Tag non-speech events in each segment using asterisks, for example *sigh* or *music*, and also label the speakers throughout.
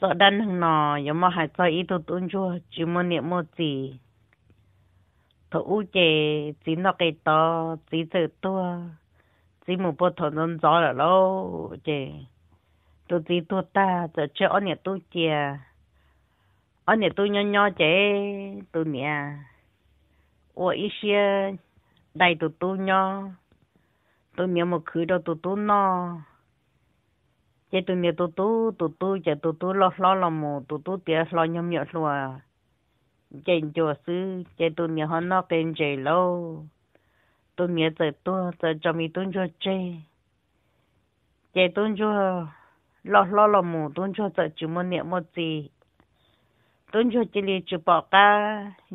Speaker 1: cho đan hàng nọ mà hai cho ít tôi tuân chua chỉ muốn niệm một gì thổ u chè nó cái to chỉ tự chỉ một bộ thổ non gió lâu chè tôi chỉ tua ta giờ chơi ở nhà tôi chè ở nhà tôi nhỏ nhỏ chè tôi nhà ủa ít xe đầy tôi tôi nhỏ tôi miệng một khứ đâu tôi tôi no chế tụi miệt tụi tú tụi tú chế tụi tú lo lo lo mù tụi tú tiếc lo nhom nhọ lo à chế chùa sư chế tụi miệt họ nó tên chế lâu tụi miệt chế tụi chế cho mi tụi cho chế chế tụi cho lo lo lo mù tụi cho chế chú mồ niệm mồ gì tụi cho chỉ lấy chú bảo cả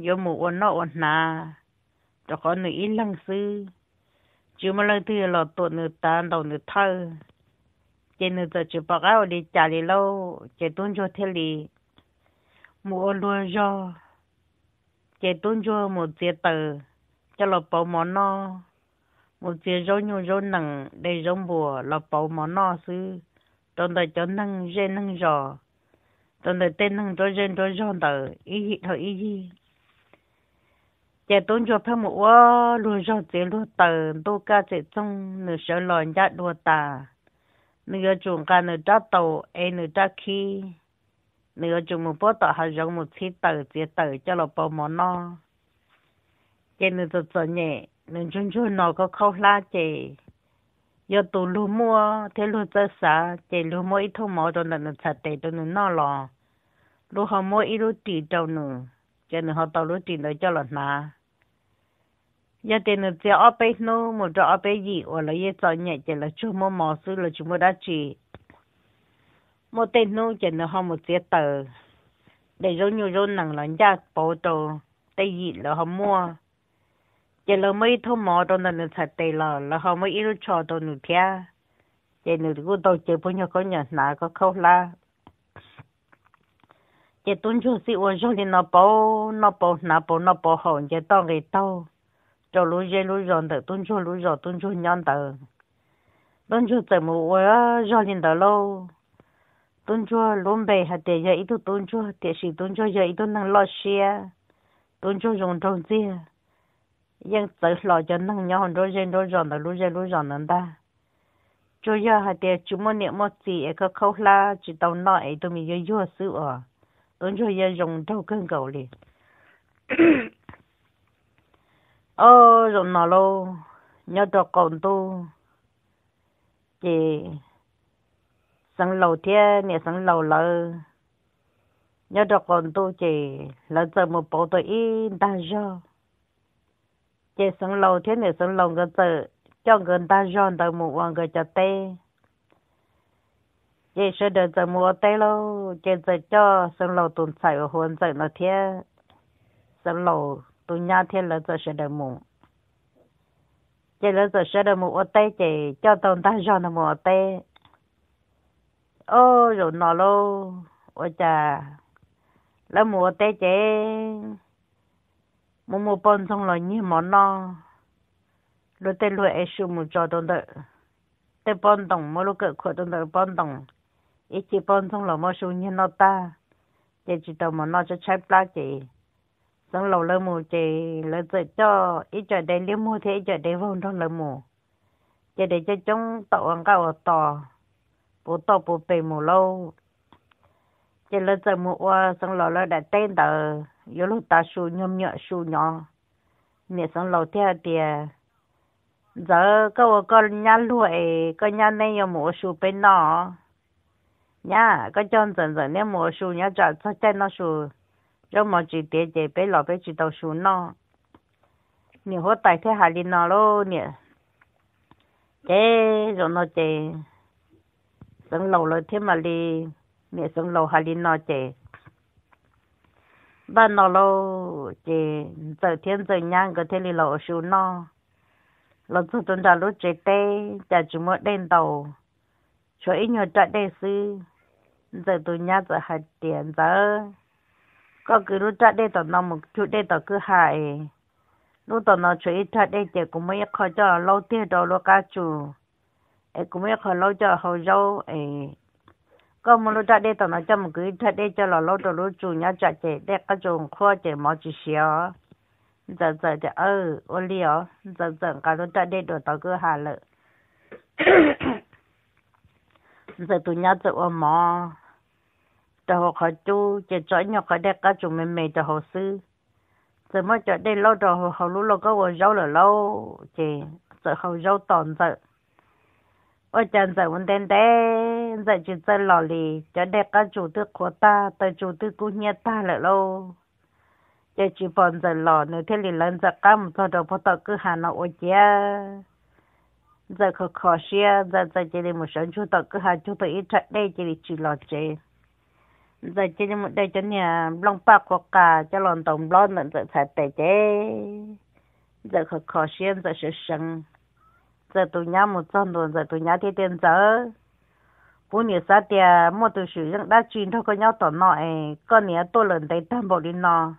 Speaker 1: yo mù ôn nó ôn na cho con nữ ít lăng sư chú mà lời thứ là tụi nữ tan đầu nữ thơ chế nữ tờ chữ bà gái đi trả lý lâu chế tôn cho thế lý mua lúa cho chế tôn cho một chế tờ cho lọ bảo món nó một chế rau nhu rau nặng để rau bùa lọ bảo món nó sư tôn tờ cho nâng dê nâng giò tôn tờ tên nâng cho dê cho giò tờ ý hị thôi ý gì chế tôn cho phép mua lúa cho chế lúa tờ tô ca chế trong nửa sợ lòn ra đua tà một một hay chiếc 那个种干那扎豆，哎那扎起，那个种木包豆还让木吃豆子豆，叫了帮忙呢。cái nó tự tự nhẹ nó chun chun nó có khâu la chè yo tu lu mua thế lu tơ sa chè lu mua ít thô cho rồi nó chặt tè cho nó nó lò lu họ mua ít lu tì đâu nữa cho nên họ tao lu tì nó cho là na giờ tiền nó chỉ ở bên nó một chỗ ở bên gì hoặc là giờ cho nhẹ chỉ là chúng mua mỏ sư là chúng mua đã chỉ một tên nó chỉ là không một chế tờ để rồi nhiều rồi nặng là giá bộ đồ tây gì là họ mua chỉ là mấy thô mỏ đồ là nó thật tệ là là họ mới yêu cho đồ nó kia chỉ nó cũng đồ chỉ bao nhiêu có nhà nào có khâu la chỉ tuân chủ sĩ uống cho thì nó bảo nó bảo nó bảo nó bảo hồn chỉ tao cái tao cho lũ dây lũ giòn tờ tuân cho lũ giòn tuân cho nhon tờ tuân cho tờ mù ôi á do linh tờ lâu tuân cho luôn bề hạt để giờ ít tuân cho để sĩ tuân cho giờ ít năng lo xe tuân cho dùng trong tia nhưng tờ lo cho năng nhon rồi dây rồi giòn tờ lũ dây lũ giòn nè ta cho giờ hạt để chúng mình niệm một gì cái khâu la chỉ đầu nọ ấy tụi mình giờ vừa sửa tuân cho giờ dùng trong cơn cầu liền ờ rồi nó lô nhớ cho con tu chị sân lầu thế nè sân lầu lơ nhớ cho con tu chị lỡ giờ một bộ tôi y ta do chị sân lầu thế nè sân lầu cái tự cho người đa do tao một hoàng người cho tê chị sẽ đợi giờ mua tê lâu chị giờ cho sân lầu tuần sải ở huấn giờ nó thế sân lầu tôi nhà thiên là cho sẽ được mù chỉ là cho sẽ được mù ở tây chỉ cho tông ta cho nó mù ở tây ô rồi nó lô ôi cha là mù ở tây chỉ mù mù bông xong rồi như món nó rồi tây lụa ấy sư mù cho tông đợi tây bông đồng mỗi lúc cỡ khổ tông đợi bông đồng ít chỉ bông xong rồi mỗi sư như nó ta chỉ chỉ đâu mà nó cho chép lá chỉ xong lâu lâu mù chị lỡ giờ cho ít giờ đây liếm mua thế ít giờ đây vốn trong lỡ mù giờ để cho chúng tàu ăn cao tò bố tàu bố bề mù lâu giờ lỡ giờ mù qua xong lâu lâu đã tên tờ yếu lúc ta su nhom nhợ su nhỏ nè xong lâu theo tiền giờ câu con nhà lụi con nhà này có mùa su bên nó nha có chân dần dần nên mùa su nhà chọn cho tên nó su cho mà chỉ để để bé lọ bé chỉ đầu số nó nhiều hoa tài thế hà linh nó lo nè thế rồi nó chế sống lâu rồi thế mà đi nè sống lâu hà linh nó chế ba nó lo chế giờ thiên giờ nhang cái thế lọ số nó lọ chúng chúng ta lúc chế tê chả chú muốn đen đầu cho ít nhiều trại đây sư giờ tôi nhá giờ hạt tiền giờ có cứ lúc trả đây tao nó một chút đây tao cứ hại lúc tao nó chơi trả đây thì cũng mới khó cho lâu tiền đâu lúc cá chủ ấy cũng mới khó lâu cho hầu dâu ấy có một lúc trả đây tao nó cho một cứ trả đây cho là lâu đó lúc chủ nhà trả chị đây cá chủ khó chị mà chỉ xíu giờ giờ thì ừ ô liều giờ giờ cái lúc trả đây đồ tao cứ hại lợ giờ tụi nhà tụi mà แต่หกเขาจูจะจอยหยอกเขาได้ก็จุไม่ไม่แต่หกซื้อแต่เมื่อจะได้เราแต่เขารู้เราก็ว่าเราหรือเราเจจะเขาเราตอนจะว่าจันจะวันเต้นเต้นจะจุดจะหล่อลีจะได้ก็จุดตัวขวตาแต่จุดตัวกูเนียตาหรือเราจะจีบอนจะหล่อเนื้อเทลิลันจะกั้มตอดพอตอก็หาหนอโอเจียจะขอขอเชียจะจะจะได้หมดฉันชุดตอก็หาชุดตัวอีทัดได้จะได้จีหล่อเจ giờ chỉ một đây cho nhà long bạc có cả cho lòng tổng lon mình giờ phải tệ chế giờ khó khó xuyên giờ sẽ sưng giờ tụi nhà một trăm đồng giờ tụi nhà thì tiền giờ bố nhà sao thì mua tụi sử dụng đã chuyên thôi có nhau tổng nội con nhà tôi lần đấy tham bộ đi nọ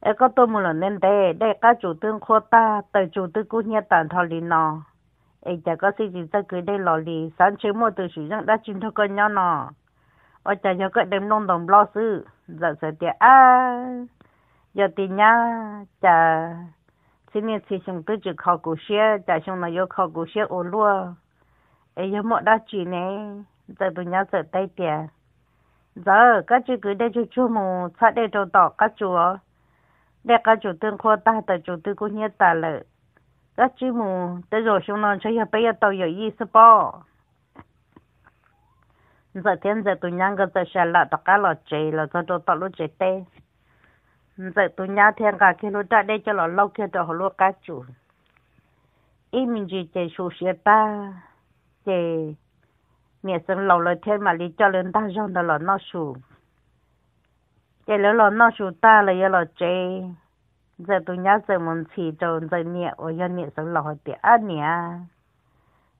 Speaker 1: ai có tôi một lần lên đây đây các chủ tương khô ta tới chủ tư cũng nhà tàn thọ đi nọ ai chả có gì gì ta cứ đây lò lì sáng chế mua tụi sử dụng đã chuyên thôi có nhau nọ ở chợ cho cái đêm nông đồng lo sư giờ giờ tiệt à giờ thì nhá chả xin nên xin chúng tôi chỉ khảo cổ xe chả chúng nó yêu khảo cổ xe ô lúa ấy giờ mọi đã chỉ nè, giờ tôi nhá giờ tay tiệt giờ các chú cứ để chú chú mù sát để cho tỏ các chú để các chú tương khoa ta để chú tư cũng nhớ ta lợi các chú mù tới rồi chúng nó cho giờ bây giờ tàu giờ ý sắp bỏ giờ thiên giờ tụi nhang cái giờ sẽ lạ tất cả là chị là cho cho tao lúc chị tê giờ tụi nhang thiên cả khi lúc đã đây cho là lâu kia cho họ lúc cá chủ ý mình chỉ chị số xe ba chị mẹ xem lâu rồi thiên mà đi cho lên ta rong đó là nó sù chị lỡ là nó sù ta là giờ là chị giờ tụi nhang giờ muốn chỉ cho giờ mẹ ở giờ mẹ xem lâu rồi thì ăn nhỉ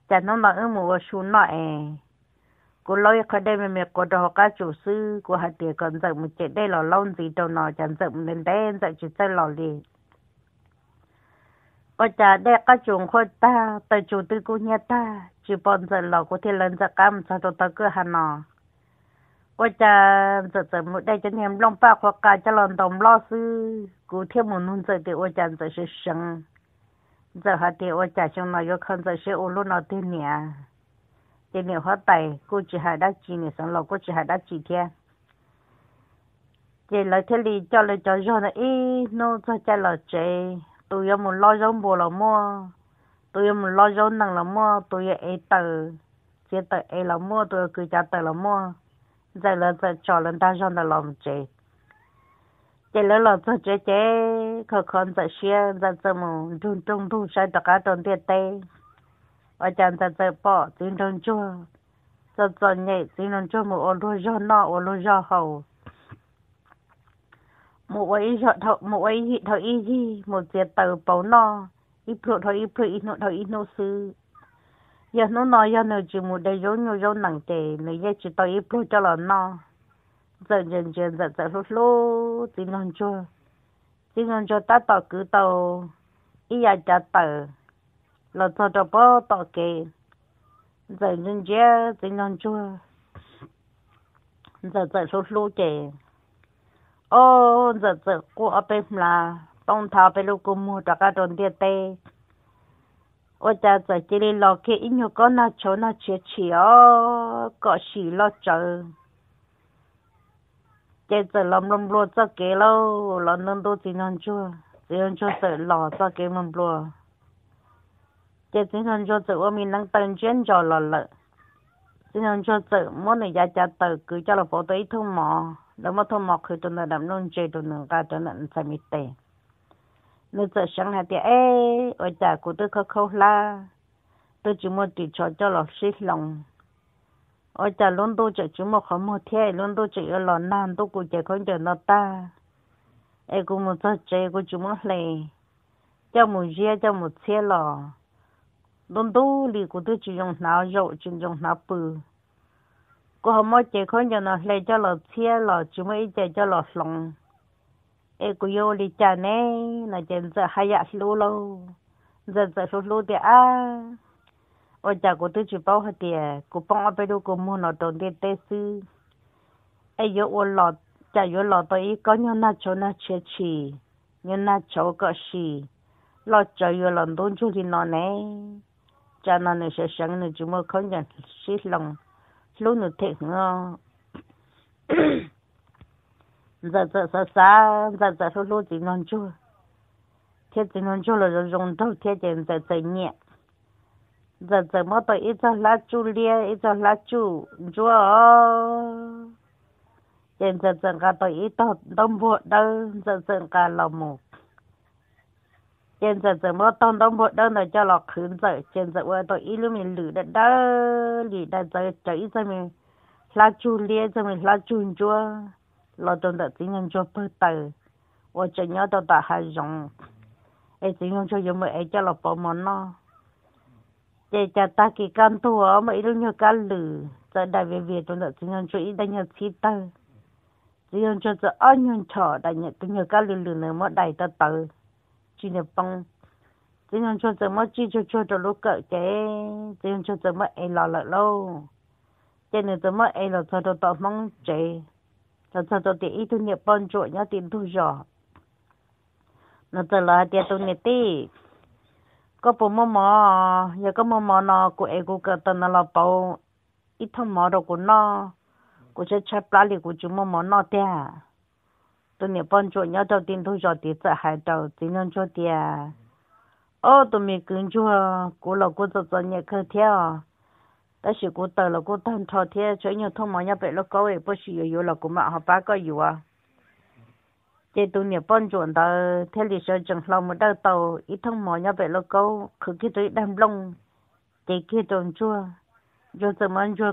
Speaker 1: chả nó nói ư mù ở sù nói à? cô lôi khỏi đây mà mình cô đồ cá chủ sư cô hạt địa còn giận một chuyện đây là lâu gì đâu nó chẳng giận nên đen giận chỉ tới lò liền có cha đây các chúng khôi ta tới chủ tư cô nhà ta chỉ bọn giờ lò của thiên lần giờ cam sao tôi ta cứ hà nọ có cha giờ giờ một đây chẳng em long ba hoặc cả cho lần đồng lo sư cô thiên một nôn giờ thì ôi cha giờ sẽ sưng giờ hạt địa ôi chả chúng nó yêu không giờ sẽ ôn luôn nó tin nhỉ để mình hóa bài cô chỉ chỉ này xong lọ cô chỉ hai đã chỉ thế cho lấy cho cho này nó cho cha là chị tôi yêu muốn lo giống bồ là mua tôi yêu muốn lo giống nàng là mua tôi yêu ấy từ chị từ ấy là mua tôi cứ cha từ là mua giờ là giờ cho lên ta khó khăn giờ xia giờ giờ mà trung trung thu sai tất cả trong tiền tây ở chẳng ta sẽ bỏ tin đồng chua sợ sợ nhẹ tin đồng chua một ô lô do nọ ô lô do hầu một ấy sợ thọ một ấy hị thọ y gì một tiệt tờ bảo nọ ít phụ thọ ít phụ ít nọ thọ ít nọ sư giờ nó nói giờ nó chỉ một đầy dấu nhiều dấu nặng tệ nó giờ chỉ tao ít phụ cho là nọ giờ dần dần dần dần lô lô tin đồng chua tin đồng chua ta tỏ cứ tàu ít giờ chả tờ là cho cho bó tọ kề giờ nhân gia tính non chua giờ giờ số lô kề ô giờ giờ cô ở bên là tông thảo bên lúc cô mua cho cả đồn tiền tê ô cha giờ chỉ đi lo kia ít nhiều con nó chỗ nó chia chia có xì lo chờ chế giờ làm làm lo cho kề lâu làm làm đồ tính non chua tính non chua sợ lo cho kề làm lo chế chính thần cho tự ôm mình chuyên cho lò lợ chính thần cho tự muốn gia cha cứ cho là phổ tới thu mò đó mà thu mò khi tụi nó đầm nôn chơi tụi nó ra tụi nó sẽ mít tệ nếu tự sáng ở chả của tôi khó khâu la tôi chỉ muốn tùy cho cho lò xí lòng ở chả luôn tôi chỉ chỉ một khó một thế luôn tôi chỉ cũng chỉ có chờ nó ta ê cũng muốn cho chơi cũng muốn lề cho một riêng cho một xe đông đô lì của tôi chỉ dùng nào dậu chỉ dùng nào bự cô hôm mới chạy con nhà nó lấy cho lọ xe lọ chỉ mới chạy cho lọ lòng ê cô yêu lì cha nè là chân giờ hai dạ lú lâu giờ giờ lú lú thì à ôi cha của tôi chỉ bảo hết tiền cô bông ở bên đâu cô mua nó đồng tiền tê sư ê yêu ô lọ cha yêu lọ tôi có nhau na chỗ na chia chi nhau na chỗ có gì lọ cho yêu lần đông chú thì nó nè cha nó này sẽ sáng này chúng mới có nhận xít lòng lúc này thiệt ngon giờ giờ giờ xa giờ giờ lúc lúc chỉ non chua thế chỉ non chua là dùng thâu thế chỉ giờ giờ nhẹ giờ giờ mới tới ít giờ lá chu lia ít giờ lá chu chua giờ giờ giờ cả tới ít tao đông vội đâu giờ dạ, giờ dạ, cả lòng một 现在怎么当当不当的叫了口子？现在我到一路面路的那里的这这一上面，拉住脸上面拉住脚，老东的怎样就不得，我真要到大海中，哎怎样就有没哎叫了帮忙呢？这家大给干多啊，没一路面干路，在那边边东的怎样就一等要起到，怎样就是二年车，但也跟要干路路那么大的到。chỉ là bông chỉ là cho giờ mới chỉ cho cho cho lúc cỡ chế chỉ là cho giờ mới ai lo lợ lâu chỉ là giờ mới ai lo cho cho tao mong chế cho cho cho tiền ít thu nhập bông chỗ nhá tiền thu rõ nó giờ là tiền thu nhập tí có bố mò mò giờ có mò mò nó của ai cũng cỡ tao là lo bao ít thằng mò đâu của nó của sẽ chép lá liền của chúng mò mò nó thế à tụi mình bọn chỗ nhau đầu tiên thôi giờ thì hai đầu chỉ nên cho đi à ô tụi mình cứ cho cô lão cô cho cho nhà khơi theo ta chỉ cô tờ là cô thân thọ theo chỗ nhiều thông mọi nhà bị nó có ấy bớt sự yếu là ba có yếu à chỉ tụi mình bọn chỗ đó theo lý sự chẳng lòng đầu tàu ít thông mọi nhà bị nó có cứ cái tuổi đam lông chỉ kia tròn chua cho tụi mình cho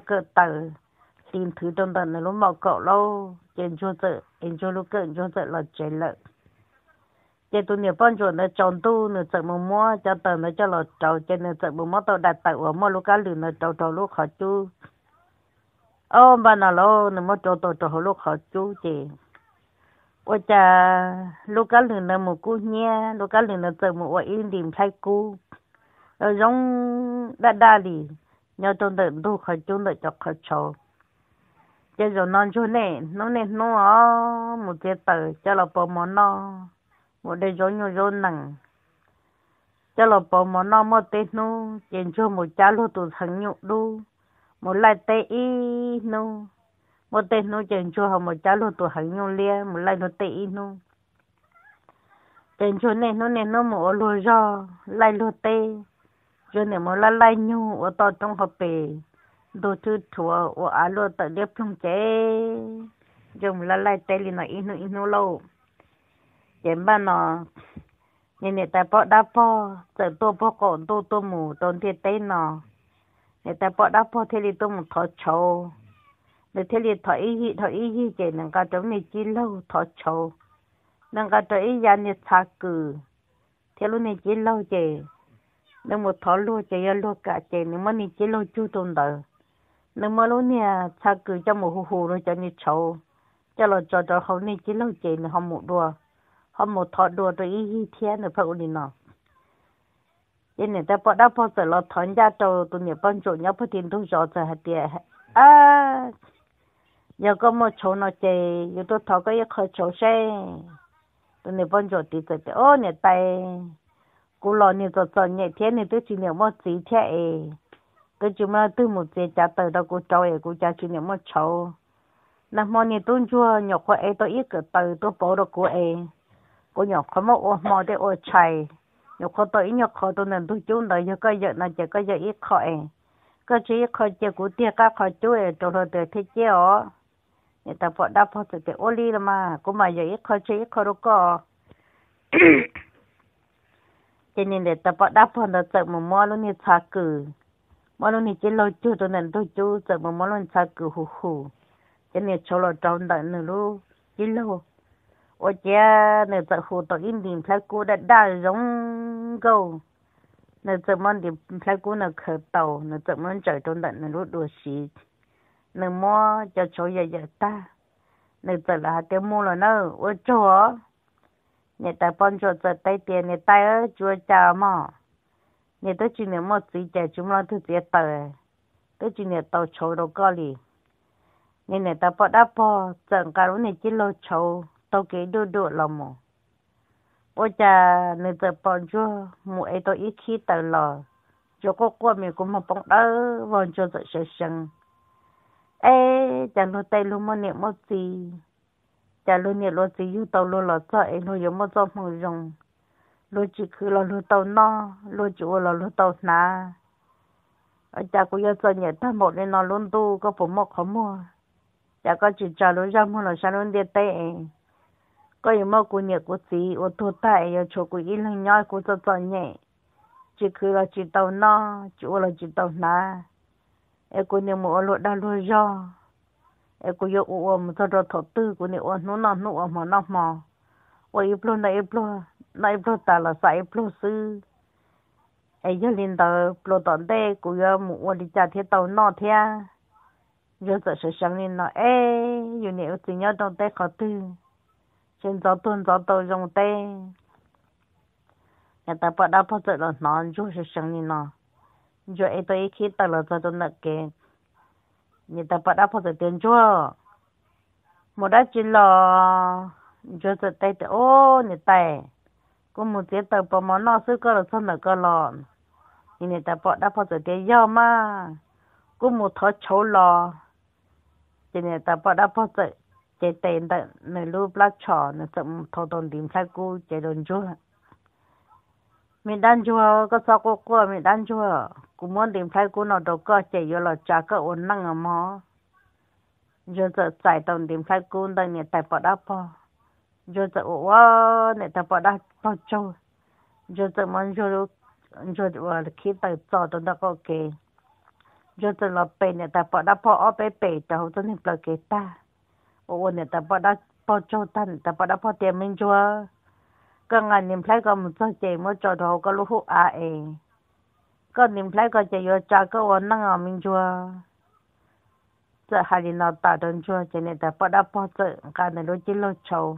Speaker 1: xin thứ đông tần là lúc màu cậu lâu trên chỗ tự trên chỗ lúc cận chỗ tự là chết lợi cái tu nhiều bọn chuột nó tròn tu nó tự mua mua cho tần nó cho là trầu trên nó tự mua mua tàu đặt tại ở mua lúc cá lử nó trầu trầu lúc khó chú ô bà nào lâu nó mua trầu trầu trầu lúc khó chú chị ôi cha lúc cá nó một cú nhé lúc cá lử nó tự mua ở yên điểm thay cú rồi giống đa đa nhau trong đợt tu khó chú đợi khó chầu chứ giờ non chỗ này nó này nó à một chế tử cho là bỏ món nó một đây chỗ nhiều chỗ nặng cho là bỏ món nó một tết nó chén cho một cha lô tụ thằng nhụ đu một lại tê y nó một tết nó chén cho họ một cha lô tụ thằng nhụ lia một lại nó tê y nó chèn cho này nó này nó một lô do lại lô tê cho này một lại lại nhụ ở to trong hộp bể đồ chư thua ở alo lô tại điệp chung chế dùng là lại tê li nó inu inu lâu chém ba nó nên nè ta bỏ đá bỏ tự tô bỏ cổ tô tô mù tôn thiên tay nó nè ta bỏ đá bỏ thế lì tô mù thọ chầu nè thế lì thọ ý hi thọ ý hi chế nâng cao chống nè chi lâu thọ chầu nâng cao chống ý gia nè xa cử thế lúc nè chi lâu chế nâng một thọ lô chế ya lô cả chế nè mà nè chi lâu chú tôn đời nếu mà lúc nè cha cứ cho một hồ hồ rồi cho như cháu cho là cho cho họ nên chỉ lâu chị nó không một đùa họ một thọ đùa rồi ít hi thiên rồi phải ổn nó vậy nè ta bắt đầu bỏ giờ là thằng gia trâu tụi nè bọn chỗ nhau phải tiền thu rõ giờ hạt tiền à giờ cái mà chỗ nó chơi giờ tôi thọ cái một khởi chỗ xe tụi nè bọn chỗ đi cái ô nhà tay cú lò nè cho cho nhẹ thiên nè tôi chỉ nè một tí thế cái chúng mà từ một chế trả tới đó cô cháu ấy cô cha chỉ niệm một cháu nà mò nè tuôn chua nhọc qua ấy tôi ít cái từ tôi bỏ đó cô ấy có nhọc khó mà ô mò để ô chạy nhọc khó tôi nhọc khó tôi nên tôi chung đợi cho cái giờ này chỉ có giờ ít khó ấy cái chỉ ít khó chỉ của tia các khó chú ấy cho nó để thế chứ ó người ta bỏ đáp bỏ từ cái ô li là mà cô mà giờ ít khó chỉ ít khó đâu có *coughs* cho nên để ta bỏ đáp bỏ nó sợ mà mò luôn như thà cử mà luôn thì chỉ lo chú cho nên tôi chú giờ mà mà luôn sao cứ hù hù cho nên cho lo trong đại nữa luôn chỉ lo ở nhà nên giờ hù tôi yên điểm phải cố đã đã giống câu nên giờ mà điểm phải cố là khởi tàu nên giờ mà chạy trong đại nữa luôn đồ xí nên mua cho cho nhà giờ ta nên giờ là cái mua là nó ở chỗ nhà ta bán cho giờ tay tiền nhà ta ở chỗ cha mà 你都今年没追加，就让他接到哎，都今年到抽到高里，你那到不打不，整个路你只路抽都给多多了么？我家你这帮助母爱到一起到了，就过过面过么帮到帮助这学生，哎，假如带路么你没追，假如你路只有到路了，这哎路有么做么用？lô chỉ cứ là lô tàu nó lô chủ là lô tàu nà ở cha cô yêu chơi nhảy thăm một nên nó luôn tu có phụ một khó mua cha có chỉ trả lô ra mua là sao luôn đẹp tệ có những mơ cô nhảy của gì ô thua tại ở chỗ cô ít lần nhoi của chơi chơi nhảy chỉ cứ là chỉ tàu nó chủ là chỉ tàu nà em cô nhiều mua lô đa lô ra, em cô yêu ôm cho rồi thổ tư cô của nhiều nó nó nó mà nó mà ôi ít luôn là ít luôn nay pro ta là sai pro sư ai cho linh da pro ton de ku yo mu wo di cha the tàu nọ thia yo zhe shi shang linh nọ, ai, yo ne u tin yo dong de ko tu chen zo tun tàu trong rong de ya ta bắt đầu phát triển là nọ yo shi shang linh nọ, yo e to e khi ta lo zo to na cái, ni ta bắt đầu phát triển tian jo mo da chi lo yo zhe de de o ni tai ก็มุเจตปมอนอซื้อก็ละซ้อนก็ลอนนี่เนี่ยแต่ปอดาพอจะเดียย่อมากูมุทอโชลอจีเนี่ยแต่ปอดาพอจะเจเตนแต่ในรูปลักษณ์เนี่ยจะมุทอตอนดิมใช้กูเจโดนจุมีด้านจัวก็ซอกกูมีด้านจัวกูม้วนดิมใช้กูนอดก็เจยอละจากก็อุ่นนั่งอ่ะมอจะจะใส่ตอนดิมใช้กูแต่เนี่ยแต่ปอดาพอ giờ tự wa nè tập bỏ đã bỏ châu giờ tự mà giờ lúc giờ tự khi tự cho tôi đã có kì giờ tự là bề nè tập bỏ đã bỏ ở bề bề cho hậu tôi nên bỏ kì ta ô nè tập bỏ đã bỏ châu ta nè tập bỏ đã bỏ tiền mình cho cái ngày niệm phải có một số tiền mới cho đầu cái lúc à ấy cái niệm phải có chỉ có cha có ổn năng ở mình cho giờ hai năm ta đơn cho cho nên tập bỏ đã bỏ tự cái này lúc chỉ lúc châu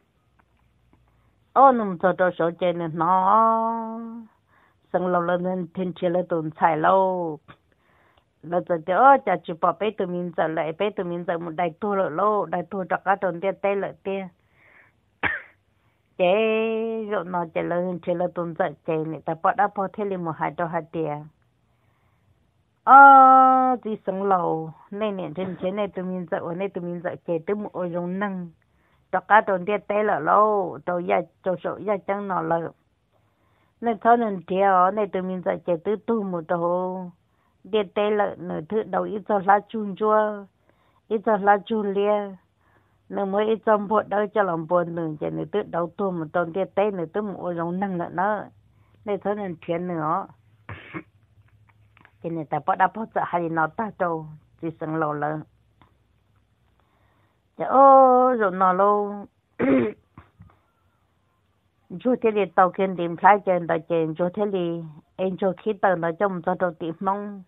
Speaker 1: ô ờ, nụm thọ đồ số chơi nên nó xong lâu lâu nên thiên chia lên tồn xài lâu là giờ đó chả chụp bỏ bé tụi mình giờ lại bé tụi mình giờ một đại thua rồi lâu đại thua cho cả tuần tiền tây lại tiền *coughs* chế rồi nó chế lên chế lên tuần giờ chế này ta bỏ đã bỏ thêm lên một hai đôi hai tiền ờ chỉ sống lâu nên nè trên chế này tụi mình giờ ở này tụi mình giờ chế tới một ôi giống năng cho cá tồn tiết tế là lâu tôi ya cho số ya chẳng nó là nên thôi nên theo nên tụi mình sẽ chạy tứ tu một đồ tiết tế là nửa thứ đầu ít cho lá chun chua ít cho lá chun lia nửa mới ít cho bộ đâu cho lòng buồn nửa chạy nửa thứ đầu tu một tồn tiết tế nửa thứ một giống năng là nó nên thôi nên chuyện nữa cho nên ta bắt đầu bắt giờ hay nó ta đâu chỉ sừng lâu lớn giờ dạ, rồi nó lâu chú thế li tàu kiên tìm lại trên tàu chú thế li em chú khi tàu nó trong cho tàu tìm mong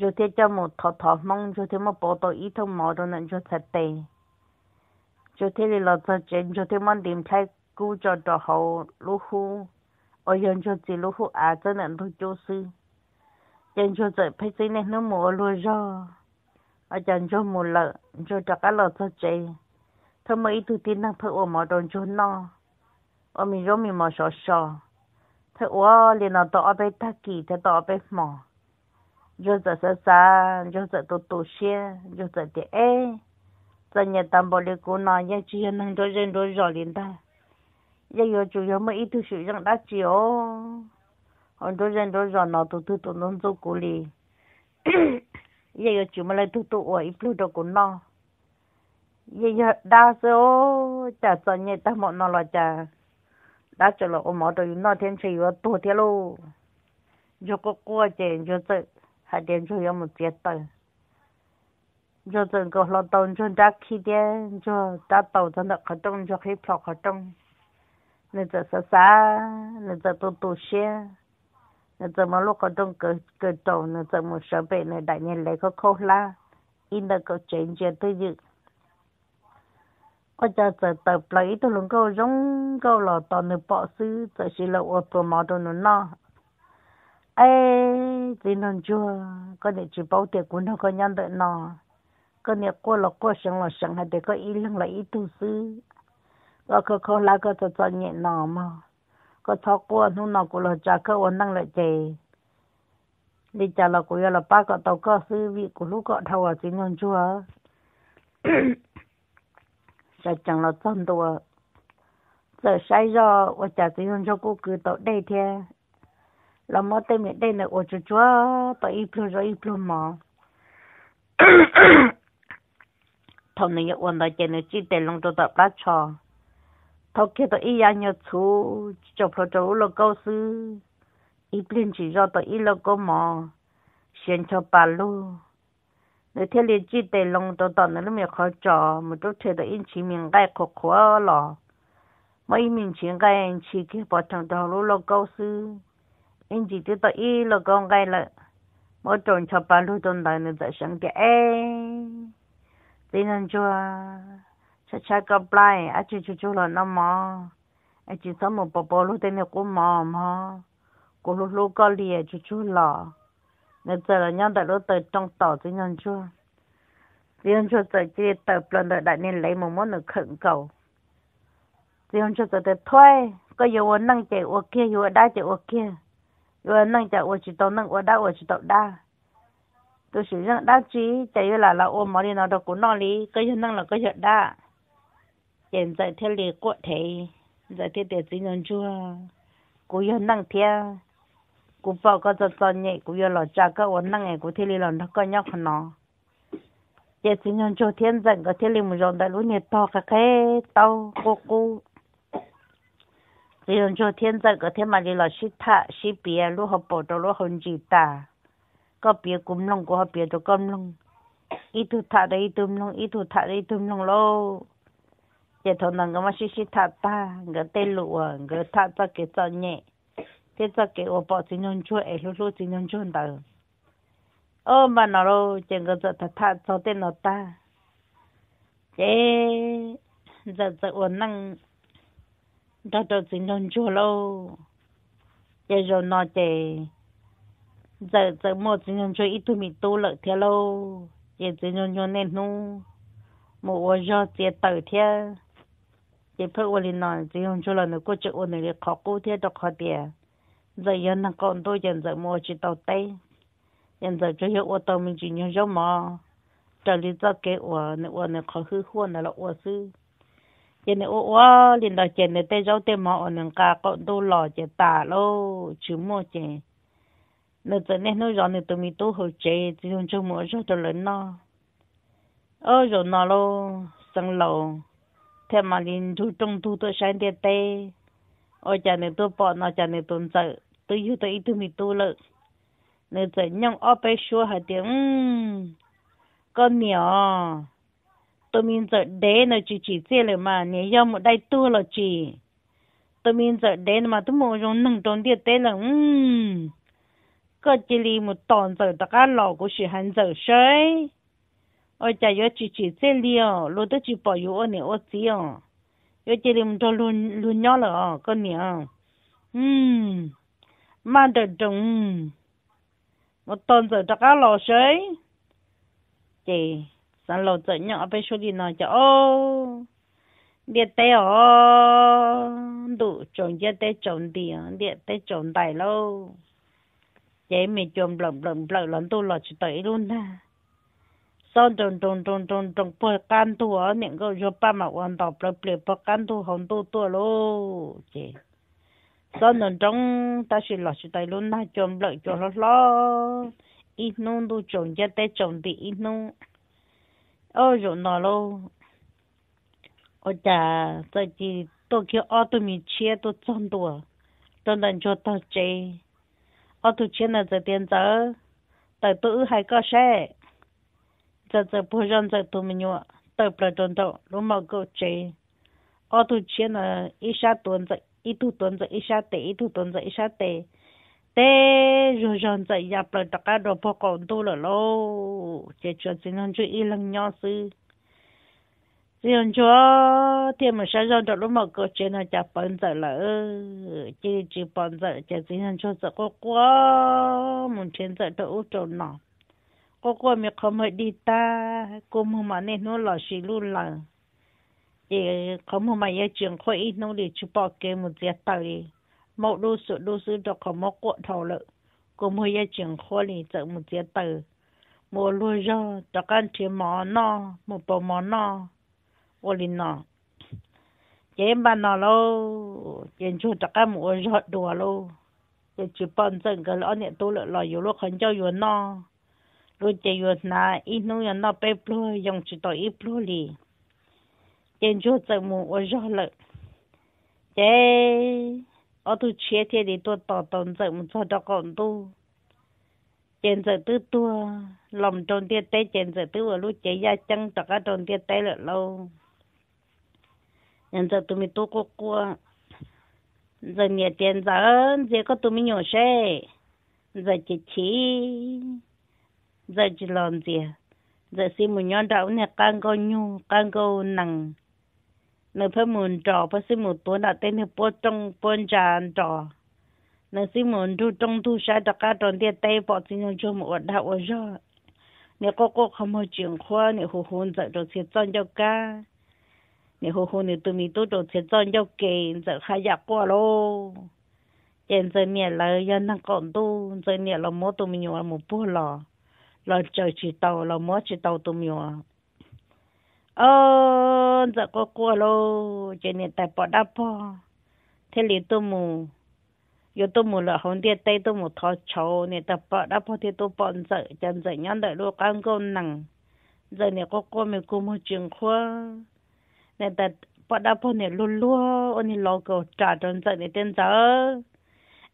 Speaker 1: chú thế cho một thọ thọ mong chú thế một bộ tàu ít thông mỏ rồi nên chú thật tệ chú thế li lọt cho trên chú thế mong tìm lại cú cho tàu hậu lũ khu ở dân cho chỉ lũ khu à cho nên tôi chú sư trên chú trời phải xin nên nó mỏ lúa rồi ở chân cho mù lợ cho cho cá lợ cho chị thôi mới thu tin năng thôi ôm ở đồn cho nó ôm mình rồi mình mà sợ sợ thôi ôm liền nó tỏ bé ta kỳ thì tỏ bé mò cho giờ sợ xa cho giờ tụ tụ xe cho giờ thì ê giờ nhà tạm bỏ đi cô nói nhà chị năng cho dân rồi rõ liền ta giờ giờ chủ yếu mà ít thứ sử dụng đã chịu còn tôi dân rồi rõ nó tụ tụ tụ nông dân cố liền giờ chúng mà lại tụ tụ ở ít đồ của nó giờ đa số chả cho nhẹ ta mọi nó là chả đã cho là ôm ở nó thêm chỉ có tổ thế lô cho có qua chuyện cho tự hai đến cho em một chuyện tự cho từng có lo tàu cho đã khi đến cho đã tàu cho nó khởi động cho khi phò khởi động nên giờ xa xa nên giờ tụ tụ xe 那怎么如果种个个种，那怎么设备呢？大年来个考啦，因那个钱钱都有。我家在在来都能够用够了，到那保守这些了，我不矛盾了呢。哎，只能做，个你只保点滚那个样的呢，个你过了过生了生还得个一愣了一肚子，我可可那个在在念呢嘛。ก็ทอกัวนู่นนอกูเลยจะเข้าวันนั่งเลยเจลิจาเรากูยาเราป้าก็ตอก็ซื้อวิกูลูกก็ทาวจิงเงินชัวจะจังเราต้นตัวจะใช้ยอว่าจะจิงเงินชัวกูคือตอได้เทียเราไม่เต็มได้เนี่ยโอ้ชัวต่ออีพลูจะอีพลูมาทำเนี่ยวันใดเจนจิตเต็มลงตัวต่อปลาชอ thọ kia tao ý nhớ chú cho phật cho lo câu bên chỉ do tao ý lo câu mò xin cho bà lu nếu thế liền chỉ để lòng tao tao nó mới khó cho mà tôi thấy tao in chỉ mình cái khó khó lo mà ý mình chỉ cái chỉ cái bảo thằng tao lu lo câu sư in chỉ tôi tao ý lo câu cái là mà trộn cho bà lu tao này nó sẽ sáng cái ấy tin anh chưa cha cha có lại à chị chú chú là nó mà, à chị sao mà bố bố lúc đấy mình cũng mò mò cô lúc lúc có lìa chú chú là nên giờ là nhau đại lúc tới trong tàu tới nhau chưa riêng cho tới cái tập lần đợi đại nên lấy một món nó khẩn cầu riêng cho tới thôi có yêu ở năng chạy ở kia yêu ở đá chạy ở kia yêu ở năng chạy ở chỉ tàu năng ở đá ở chỉ tàu đá tôi sử dụng đá chỉ chạy là là ôm mà đi nó đâu cũng nó lý cái yêu năng là cái yêu đá hiện tại theo lì quật thế giờ theo để chỉ nhận chua cú yêu năng theo cú bảo có cho cho nhẹ cú yêu lọ cha các ổn năng ngày cú theo lì lọ nó có nhau không nó giờ chỉ nhận chua thiên dần có theo lì một dòng đại lũ nhiệt to cái cái tàu cô cô chỉ nhận chua thiên dần có theo mà lì lọ xí thạ xí bia lũ học bộ đồ lũ học chỉ ta có bia cúm lông có học bia đồ cúm lông ít thu thạ đây tùm lông ít thu thạ đây tùm lông lâu giờ thằng nàng cái mà xí xí thà ta cái tên lụ à cái thà ta cái cho nhẹ cái cho cái ô bỏ chỉ nhon chua ấy lú lú chỉ nhon chua đâu ô mà nào lú chừng cái giờ thà thà cho tên nó ta chế giờ giờ ô năng đó đó chỉ nhon chua lú chế rồi nó chế giờ giờ mua chỉ nhon chua ít tụi mình tu lợi theo lú chế chỉ nhon chua nên nu mua cho chế tử theo chế phơ ô linh nói chỉ hôm chỗ là nó có chữ ô này khó cố thế đọc khó tiền giờ yên năng còn tôi dần giờ mua chỉ tàu tây dần giờ cho hiệu ô tàu mình chỉ nhớ giống mà trở lý do cái ô này ô này khó hư hôn là ô sư giờ này ô ô linh đó chén này tây rau tây mà ô này cả còn tôi lò chè tả lô chứ mua chè nó giờ này nó rõ này tụi mình tôi hồi chè chỉ hôm chỗ mua rất là lớn nó ơ rồi nó lô sang lầu thế mà linh chú trong tu tôi sáng tiền tê ôi chả này tôi bỏ nó chả này tôi sợ tôi yêu tôi ít tôi mi tu lợ nên sợ nhông ở bên xua hả tiếng con nhỏ tôi mình giờ đế nó chỉ chỉ xe lại mà nhớ do một đại tu là chỉ tôi mình giờ đế mà tôi mua dùng nâng trốn địa tế là ừm cái chỉ li một tòn giờ tất cả lò của sự hành giờ sới ở nhà yo chỉ chỉ xe liều lô tới chỉ bỏ yo nè ô xí ờ yo chỉ làm cho luôn luôn nhỏ là con nè ừm mà đợi đúng một tuần rồi chắc là lò sấy chị sẵn lò sợ nhỏ bây số đi nói cho ô điện tế ó đủ trồng gia tế trồng đi điện tế trồng đại lâu chị mình trồng lầm lầm lầm lầm tu lò chỉ tới luôn ha son trồng trồng trồng trồng trồng bơ can tu ở những cái chỗ ba mà quan đầu bơ bơ bơ can tu hồng tu tu lô chị son trồng trồng ta chỉ là chỉ tay luôn na trồng lợi cho nó lo ít nung du trồng cho tết trồng thì ít nung ô rồi nó lô ô cha tại chỉ tôi kêu ô tôi mình chia tôi trồng tu trồng đàn cho tôi chơi ô tôi chia là giờ tiền giờ tại tôi hai có xe 这这不让这都没有，都不中到，如毛狗追，二度钱呢，一下蹲着，一度蹲着，一下得，一度蹲着，一下得，得如让这也不大家都不搞多了喽，这就只能就一两样事。只用说，天门山上找了某个钱呢，就搬走了，这就搬走，就只能说这个瓜，目前在这欧洲呢。cô cô mi không mới đi ta cô mu mà nên nó lo xí lu là thì không mu mà ye trường khôi ít nó để chụp bao cái một giết tao đi một đô số đô số đó không một cuộn thầu lợ cô mu ye trường khôi thì chở một giết tao mua lúa ra cho con chỉ mò nó một bộ mò nó ô linh nó chế bà nó lô chế chú cho con mua ra đùa lô chế chụp bao giờ cái lọ này tôi lợ lo yếu lô không cho yếu nó rồi chạy vô na ít nô yên nó bé plo dùng chỉ tội ít plo li trên chỗ chạy mù ở rõ lợ chạy ở tu chia thế thì tôi tỏ tồn chạy một cho đó còn tu trên giờ tư tua lòng tròn tia tế trên giờ tư ở lúc chạy ra chân tất cả tròn tia tế là lâu nhân giờ tụi mình tu cô cua giờ nhà tiền giờ chỉ có tụi mình nhỏ xe giờ chỉ chỉ giờ chỉ lòn gì giờ xin muốn nhon đạo nè càng câu nhu càng câu nặng nếu phải muốn trò phải xin muốn tuấn đạo tên thì bố trong bôn tràn trò nếu xin muốn thu trong thu sai đặc cả tròn tiền tay bỏ xin nhung cho một đạo ở rồi nếu cô cô không có chuyện khoa nè hồ hồn giờ rồi sẽ chọn cho ca nếu hồ hồn nè tụi mình tôi rồi sẽ chọn cho kề giờ khai giả dạ qua lô trên giờ nè là dân đang còn tu giờ nè là mỗi tụi mình nhồi một bữa lò là trời chỉ tàu là mua chỉ tàu tụm nhiều ờ giờ có cua lô chỉ nên tại bỏ đáp bỏ thế lý tụm mù yo tụm mù là hôm tiệt tây tụm mù thọ cháu nên tại bỏ đáp bỏ thì tụm bỏ giờ chân giờ nhắn đợi lô căng câu nặng giờ này có cua mình cũng mua chuyện khoa nên tại bỏ đáp bỏ này luôn luôn ôn thì lo cầu trả cho giờ này tên giờ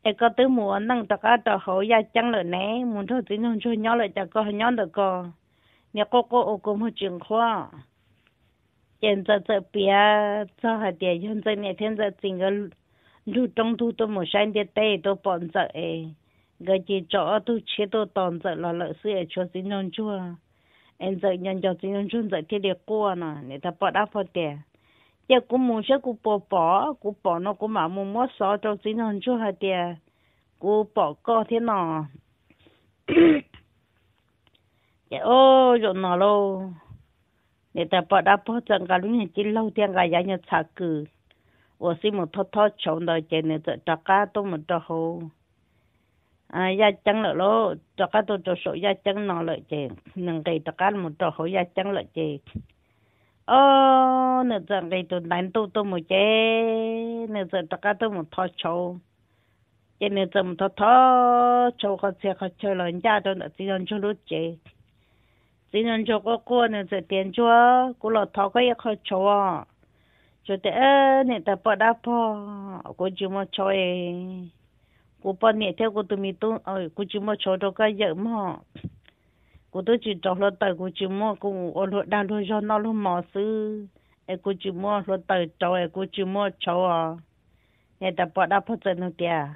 Speaker 1: ai có tới mùa năng tao cá tao hổ ya chẳng lời nè muốn thôi chỉ nông chơi nhau lại tao có nhau được co nhà cô cô ô cô một chuyện khoa hiện giờ giờ bia cho hạt tiền hiện giờ này hiện giờ tình cái lu trong thu tôi một sáng tiền tây tôi bọn giờ ấy cái chỉ chỗ tôi chế tôi toàn giờ là lợi sự cho chỉ nông chua em giờ nhận cho chỉ nông cho giờ thì được qua nè để ta bỏ đáp phần tiền giờ cũng muốn sẽ cũng bỏ bỏ cũng bỏ nó cũng mà muốn mua sọ cho chỉ nó chú hạt tiền cũng bỏ co thế nào giờ ô rồi nó lo để ta bỏ đã bỏ chân cả lúc này chỉ lâu tiền cả giá nhà xả cử 我是木偷偷穷到今年这大家都没得好，啊，也挣了咯，大家都做手也挣了了，这能给大家没得好也挣了这。ờ nửa giờ ngày tôi đánh tôi tôi một chế nửa giờ tất cả tôi một thọ châu chế nửa giờ một thọ thọ châu có xe có chơi lớn cha tôi nửa chỉ còn chú lúc chế chỉ còn chỗ có cô nửa giờ tiền chúa cô lọ thọ có một thọ châu chú cho thế nửa ta bỏ đáp bỏ cô chỉ một châu ấy cô bỏ nửa theo cô tụi mình tôi ờ cô chỉ một châu đâu có dễ mà cô tôi chỉ cho lo tới cô chỉ mua cô ở lo đa lo cho nó lo mò sư em cô chỉ mua lo tới cho em cô chỉ mua cho à nhà ta bỏ đa phát triển nó à?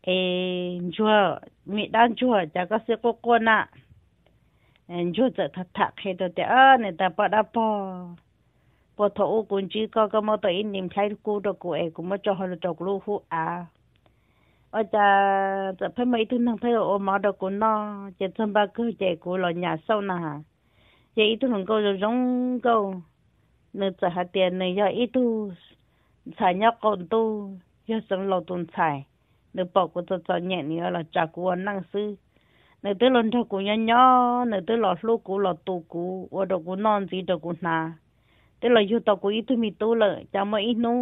Speaker 1: em chưa mi đang chưa? chả có sự cố cố nà em chưa giờ thật thật khi đó đi à nhà ta bỏ đa bỏ bỏ thổ cũng chỉ có cái mò tới in niệm thấy cô đó cô em cũng mất cho họ được lu hu à ở cha cha phải mấy thứ năng phải ô mà đâu cũng nó chỉ thân ba cứ chạy của lo nhà sau nè chỉ ít thứ năng câu rồi giống câu nên trả hạt tiền này do ít thứ xài nhau còn tu do sống lo tuần xài nên bỏ của tôi cho nhẹ nữa là trả của năng sư nên tới lần cho của nhau nhau nên tới lọ lúa của lọ tù của ở đâu của non gì đâu của nà tới là yêu tàu của ít thứ mi tu là cha mấy nô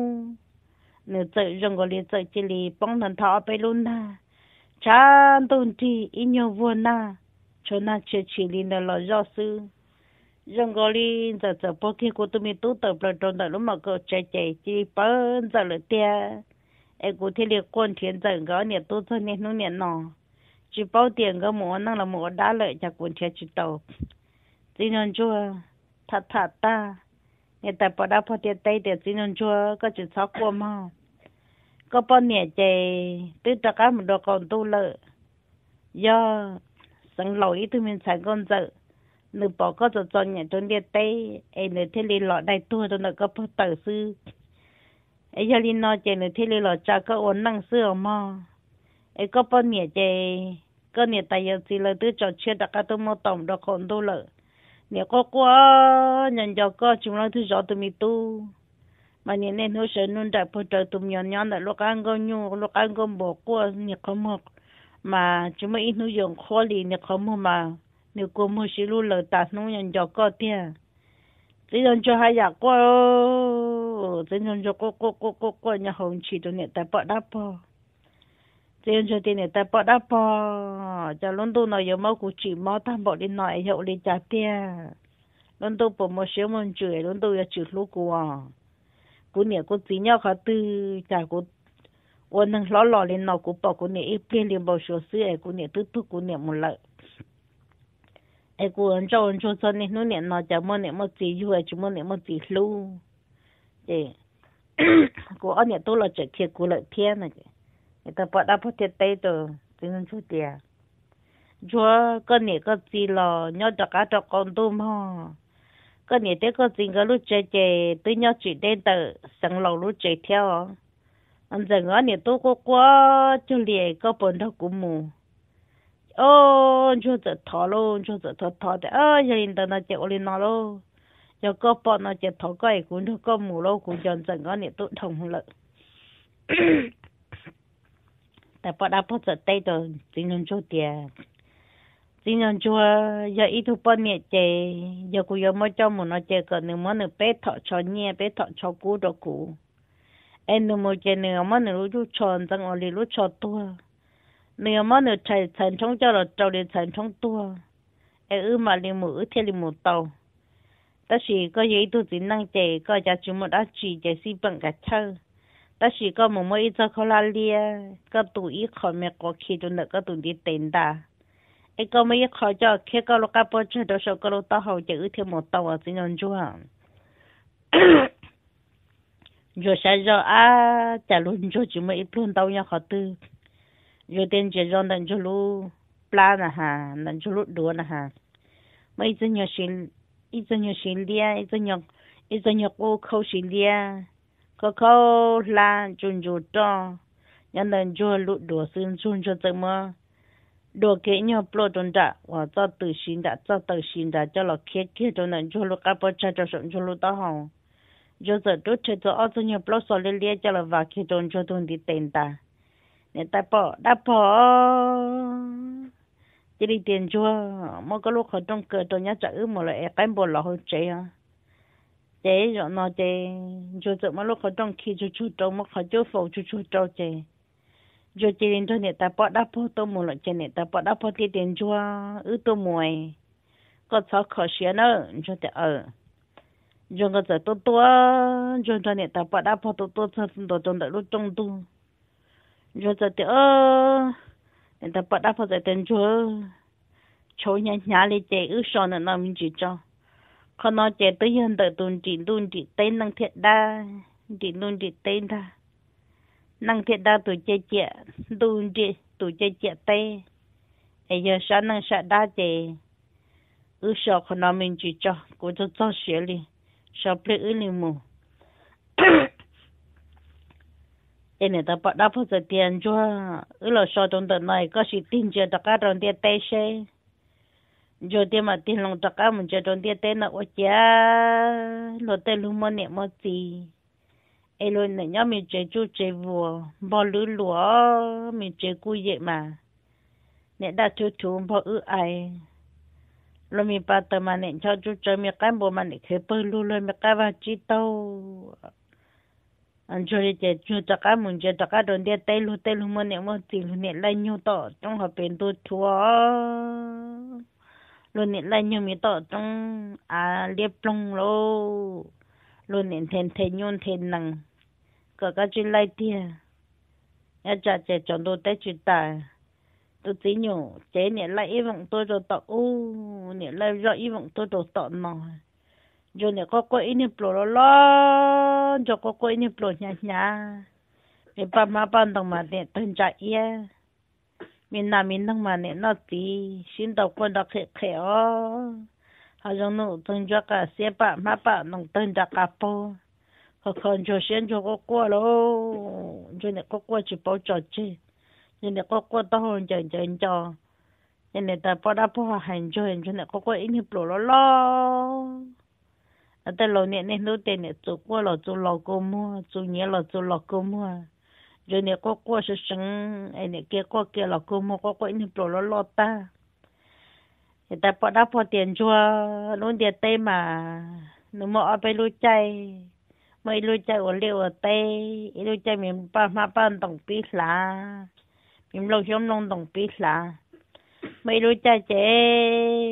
Speaker 1: nếu tự dùng gọi liệt tự chỉ lì bóng thần thọ bay luôn na cha tôn trì in nhau vua na cho na chưa chỉ lì là lo do sư dùng gọi lì giờ giờ bố kia của tôi mình tu tập rồi trong đó lúc mà cô chạy chạy chỉ bớn giờ là tia em cũng thấy liệt quân thiên giờ có niệm tu thôi niệm nung niệm nọ chỉ bao tiền có mỏ năng là mỏ đá lợi chặt quân thiên chỉ tàu tin anh chưa thật thật ta nhà ta bỏ đá bỏ tiền tay để xin ông chúa có chuyện sáu qua mà có bao nhiêu chè tôi đã có một đồ còn tu lợ do sáng lỗi tôi mình sáng con dợ nữ bỏ có cho cho nhà trốn đi tây em nữ thế li lọ đại tua đó nữ có bao tử sư em giờ li nó chè nữ thế li lọ cha có ổn năng sư mà em có bao nhiêu chè có nhiệt tài giờ gì là tôi trò chuyện đã cả tôi mua tổng đồ còn tu lợ nè có quá nhận cho có chúng nó thứ rõ tụi mình tu mà nè nên hỗ sẽ nôn đại phụ trợ tụi nhỏ nhỏ là lúc ăn cơm nhu lúc ăn cơm bỏ quá nè không, một mà chúng mình ít nuôi dưỡng khó lì nè không mà nè có một sự lưu lợi tạt nuôi nhận cho có tiền chỉ cần cho hai giặc quá chỉ cần cho có có có có có nhà hồng chỉ tụi nè tại bọ đáp bọ trên cho tiền ta bỏ đã bỏ cho luôn tu nó yếu máu của chị máu ta bỏ đi nói hiệu đi trả tiền luôn tu bỏ một xíu mình chửi luôn tu là chửi lúc của của nè của tí nhau khó tư trả của ôn năng ló lò lên nó của bỏ của nè ít tiền liền bảo số sữa của nè tư tư của nè một lợi ai của ăn cho ăn cho son nè nó nè nó chả mơ nè mơ gì yêu ai chỉ mơ nè mơ gì lu để của ăn nè tôi là chạy thiệt của lợi thiên này ta bắt áp thiết tay tờ tính năng chút tiền chúa con nè con gì lò nhớ cho cả cho con tôm ho con nè tới con gì cái lúc chơi chơi tôi nhớ chỉ đến tờ sáng lâu lúc chơi theo anh giờ ngó nè tôi có quá chú liền có bận đâu cũng mù ô chú giờ thọ luôn, chú giờ thọ thọ để ơ giờ hiện tại nó chơi ôn nó lô giờ có bọn nó chơi thọ cái cũng có mù lô cũng chẳng dần ngó nè tôi thông lợi *clears throat* แต่พอเราพอจะเตะตัวจริงๆชัวเดียจริงๆชัวยาอีทุปเนี่ยเจยากูยาไม่จอมุนเจก็หนึ่งมันหนึ่งเป๊ะถอดชอเนี่ยเป๊ะถอดชอกูดอกูเอ็นหนึ่งมันเจหนึ่งมันหนึ่งรู้ชอนจังอลีรู้ชอตัวหนึ่งมันหนึ่งใช้ใช้ช่องเจ้าเราเจ้าเรียนใช้ช่องตัวเอ้อมาเรียนมือเทียนมือเตาแต่สิก็ยาอีทุจริงนั่งเจก็จะจุดมุดอาชีเจสิบังกัดเชื่อ但是个某某一早考拉里，个赌一考没过去，就那个赌的等的。一个没一考就开个六个包车，多少个六到后就一天没到啊，怎样做啊？有啥肉啊？假如你就这么一顿到要好的，有点节肉那就撸拉了哈，那就撸多了哈。每一只鸟是，一只鸟是练，一只鸟，一只鸟我口是练。có câu là chun chu cho nhân lần cho lụt đùa xương chun cho tự mơ đồ kế nhau pro tuần đó, và cho từ xin đã cho từ xin đã cho là kia kia cho lần cho lụt cáp cho cho sẵn cho lụt đó hông, giờ giờ đốt chơi cho ở trong nhau pro sò lê lê cho là và kia tuần cho tuần đi tiền ta nên ta bỏ đã bỏ chỉ đi tiền cho mỗi cái lúc họ trong cờ tôi nhớ chữ mà lại cái bộ là hơi chế à chế rồi nó chế chú chú mà lúc khởi động khi chú chú trong mà khởi chú phụ chú chú trong chế chú chế đến cho nét ta bỏ đáp bỏ tôi mua lại chế nét ta bỏ đáp bỏ tiền đến chú ư tôi mua có sao khó xé nữa chú thế ờ chú có giờ tôi tôi chú cho nét ta bỏ đáp bỏ tôi tôi sao tôi trong đợi lúc trong tu chú giờ thế ờ nét ta bỏ đáp bỏ tiền chú chú nhà nhà này chế ư sao nữa nó mình chỉ cho chỉ tên thiệt đa, 可能这都用的东西，东西真能贴的，这东西真的，能贴的都姐姐，东西都姐姐的，哎呀，啥能啥大的，有时候可能们就叫，我就找学历，少不了你么？cái tên ta thiệt đa đa ai giờ mình chỉ cho, cô đi, ta bắt đầu phải tiền cho, ở lò sao trong tuần này có sự tin chưa, ta cả đồng tiền tay xe giờ đi mà đi lòng trắc mình chơi trong đi tên là ôi cha lo tên luôn mà nè mà gì ai luôn nè nhá mình chơi chú chơi vua bỏ lũ lúa mình chơi cú vậy mà nè đã chú chú bỏ ư ai lo mình bắt tờ mà nè cho chú chơi mình cái bộ mà nè khép bơ lũ luôn mình cái vào chỉ tàu anh chơi chơi chú trắc mình chơi trắc trong đi tên luôn tên luôn mà nè mà gì luôn nè lại nhiều tọ trong hợp bên tôi chúa luôn nên là nhiều mi tỏ trong à liệp long lô luôn nên thêm thêm nhon thêm nặng cả cái chuyện lại tia nhà cha trẻ chọn đồ tết chuyện ta tôi tí nhổ chế nè lại y vọng tôi rồi tỏ u nè lại do y vọng tôi rồi tỏ nọ rồi nè có có ý nè plo lo lo cho có có ý nè plo nhà nhà nè ba má ba đồng mà nè tên chạy yeah mình là mình đang mà nè nó tí xin đầu quân đặc hệ khẽ ó họ giống nó từng cho cả xe bạ má bạ nông từng cho cả po họ còn cho xem cho có qua lô cho nè có qua chỉ bảo cho chứ cho nè có qua tao hồn chẳng chẳng cho cho nè ta bảo đã bảo hành cho hành cho nè có qua ít hiệp lộ lo lo ở đây lâu nè nè nô tiền nè chú qua lò chú lò cô mua chú nhé lò chú lò cô mua cho nè có có sự sưng ấy nè kia có kia là cô mua có có những đồ lo lo ta hiện e tại bỏ đã bỏ tiền cho luôn tiền tây mà nó mua ở bên lối chay mấy lối chay ở liều ở tây ít lối chay mình ba ma ba đồng pi là mình lâu xuống lông đồng pi là mấy lối chay chế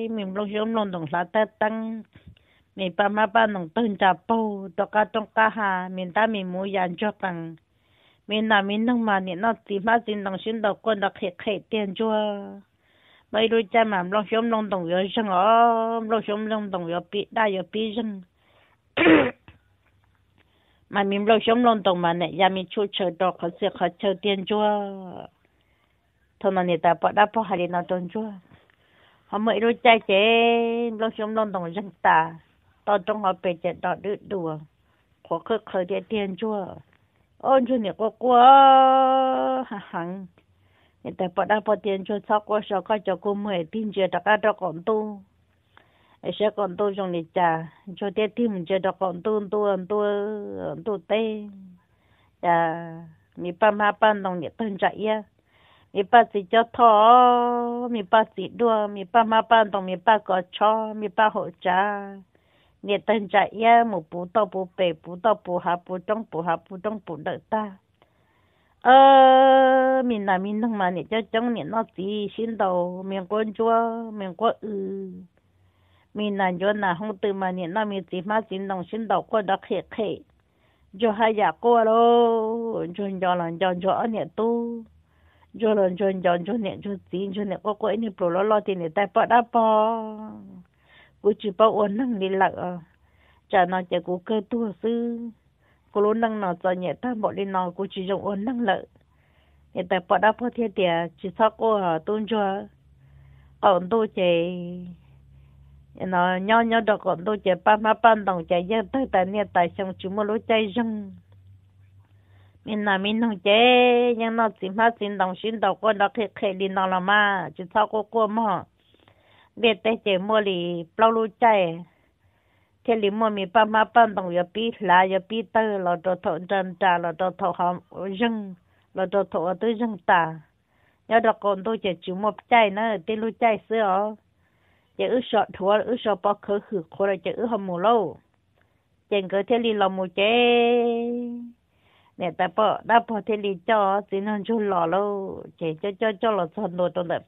Speaker 1: mình lâu xuống lông đồng là ta tăng mình ba ma ba đồng tân trà bầu tất cả tất cả ha mình ta mình mua dàn cho bằng mình nằm mình nông mà nè nó chỉ mà chỉ nông xin đầu con đặc hiện khệ tiền cho mấy đôi cha mà long xóm long đồng yếu chân ó long xuống long đồng yếu bị đa yếu bị chân mà mình long xóm long đồng mà nè nhà mình chú chờ đó khó xì khó chờ tiền cho thôi mà nè ta bỏ đã bỏ hai lần nó trốn cho họ mấy đôi cha chế long xóm long đồng dân ta tao trong họ bị chết đó đứt đùa khó khơi khơi tiền cho ôn chú nhiều quá ha hằng nhưng tại bỏ ra bỏ tiền cho sao quá sao có cho cô mười tin chưa đặc đó còn tu sẽ còn tu trong này trả cho tiền tin chưa đặc còn tu tu tu tu tê à mi ba má ba nông nghiệp tân chạy ya mi ba chỉ cho thọ mi ba chỉ đua mi ba má ba nông mi ba có cho mi ba hỗ trợ nghe tên chạy ya à, một bù to bù bề hạ bù trong bù hạ bù trong bù đợi ta ờ mình là mình thằng mà nè cho trong nè nó gì xin đầu mình quân chúa mình quân ừ mình là cho là không từ mà nè nó mình chỉ mà xin đồng xin đầu quân đã khệ khệ cho hai giả cô lô cho cho là cho cho nè tu cho là cho cho cho nè cho gì cho nè có có nè pro lo lo thì nè tai bỏ đã bỏ กูจีบ่อ้วนนั่งนี่ละอ่ะจะนอนจะกูเกิดตัวซื้อกูรู้นั่งนอนจะเนี่ยถ้าบอกเลยนอนกูจีจงอ้วนนั่งละเนี่ยแต่ปอดอ่ะพอเทียเดียจีซอกกูอ่ะตุ้นจ้าก่อนตัวเจ nó nhỏ nhỏ đó còn tôi chạy ba má đồng chạy giờ tới tại nhà tại xong chúng mới lối chạy mình là mình không chạy nhưng nó chỉ má xin đồng xin đầu con đó khẽ khẽ đi nó là mà chỉ sao cô cô mà เด็ดแต่เจมอลีเปล่ารู้ใจเทลิมัมีป้ามาป้าต้องอย่าปีหลาอย่าปีเตอร์เราจะทอจันจาเราจะทถอหอมยังเราจะทถอตัวอยังตาแล้วดอกกอนตัวจะจูมอบใจเนอะตีรู้ใจเสื้อจะอึชอถัว อึชอปอกเคือคนจะอึหอมูโลเจงเกิดเทลีลรมูเจเนี่ย แต่ปอได้พอเทลีจอสินันชุนหล่อแล้วเจเจ้าเจ้าเจ้าเราชนโดตรงแบบ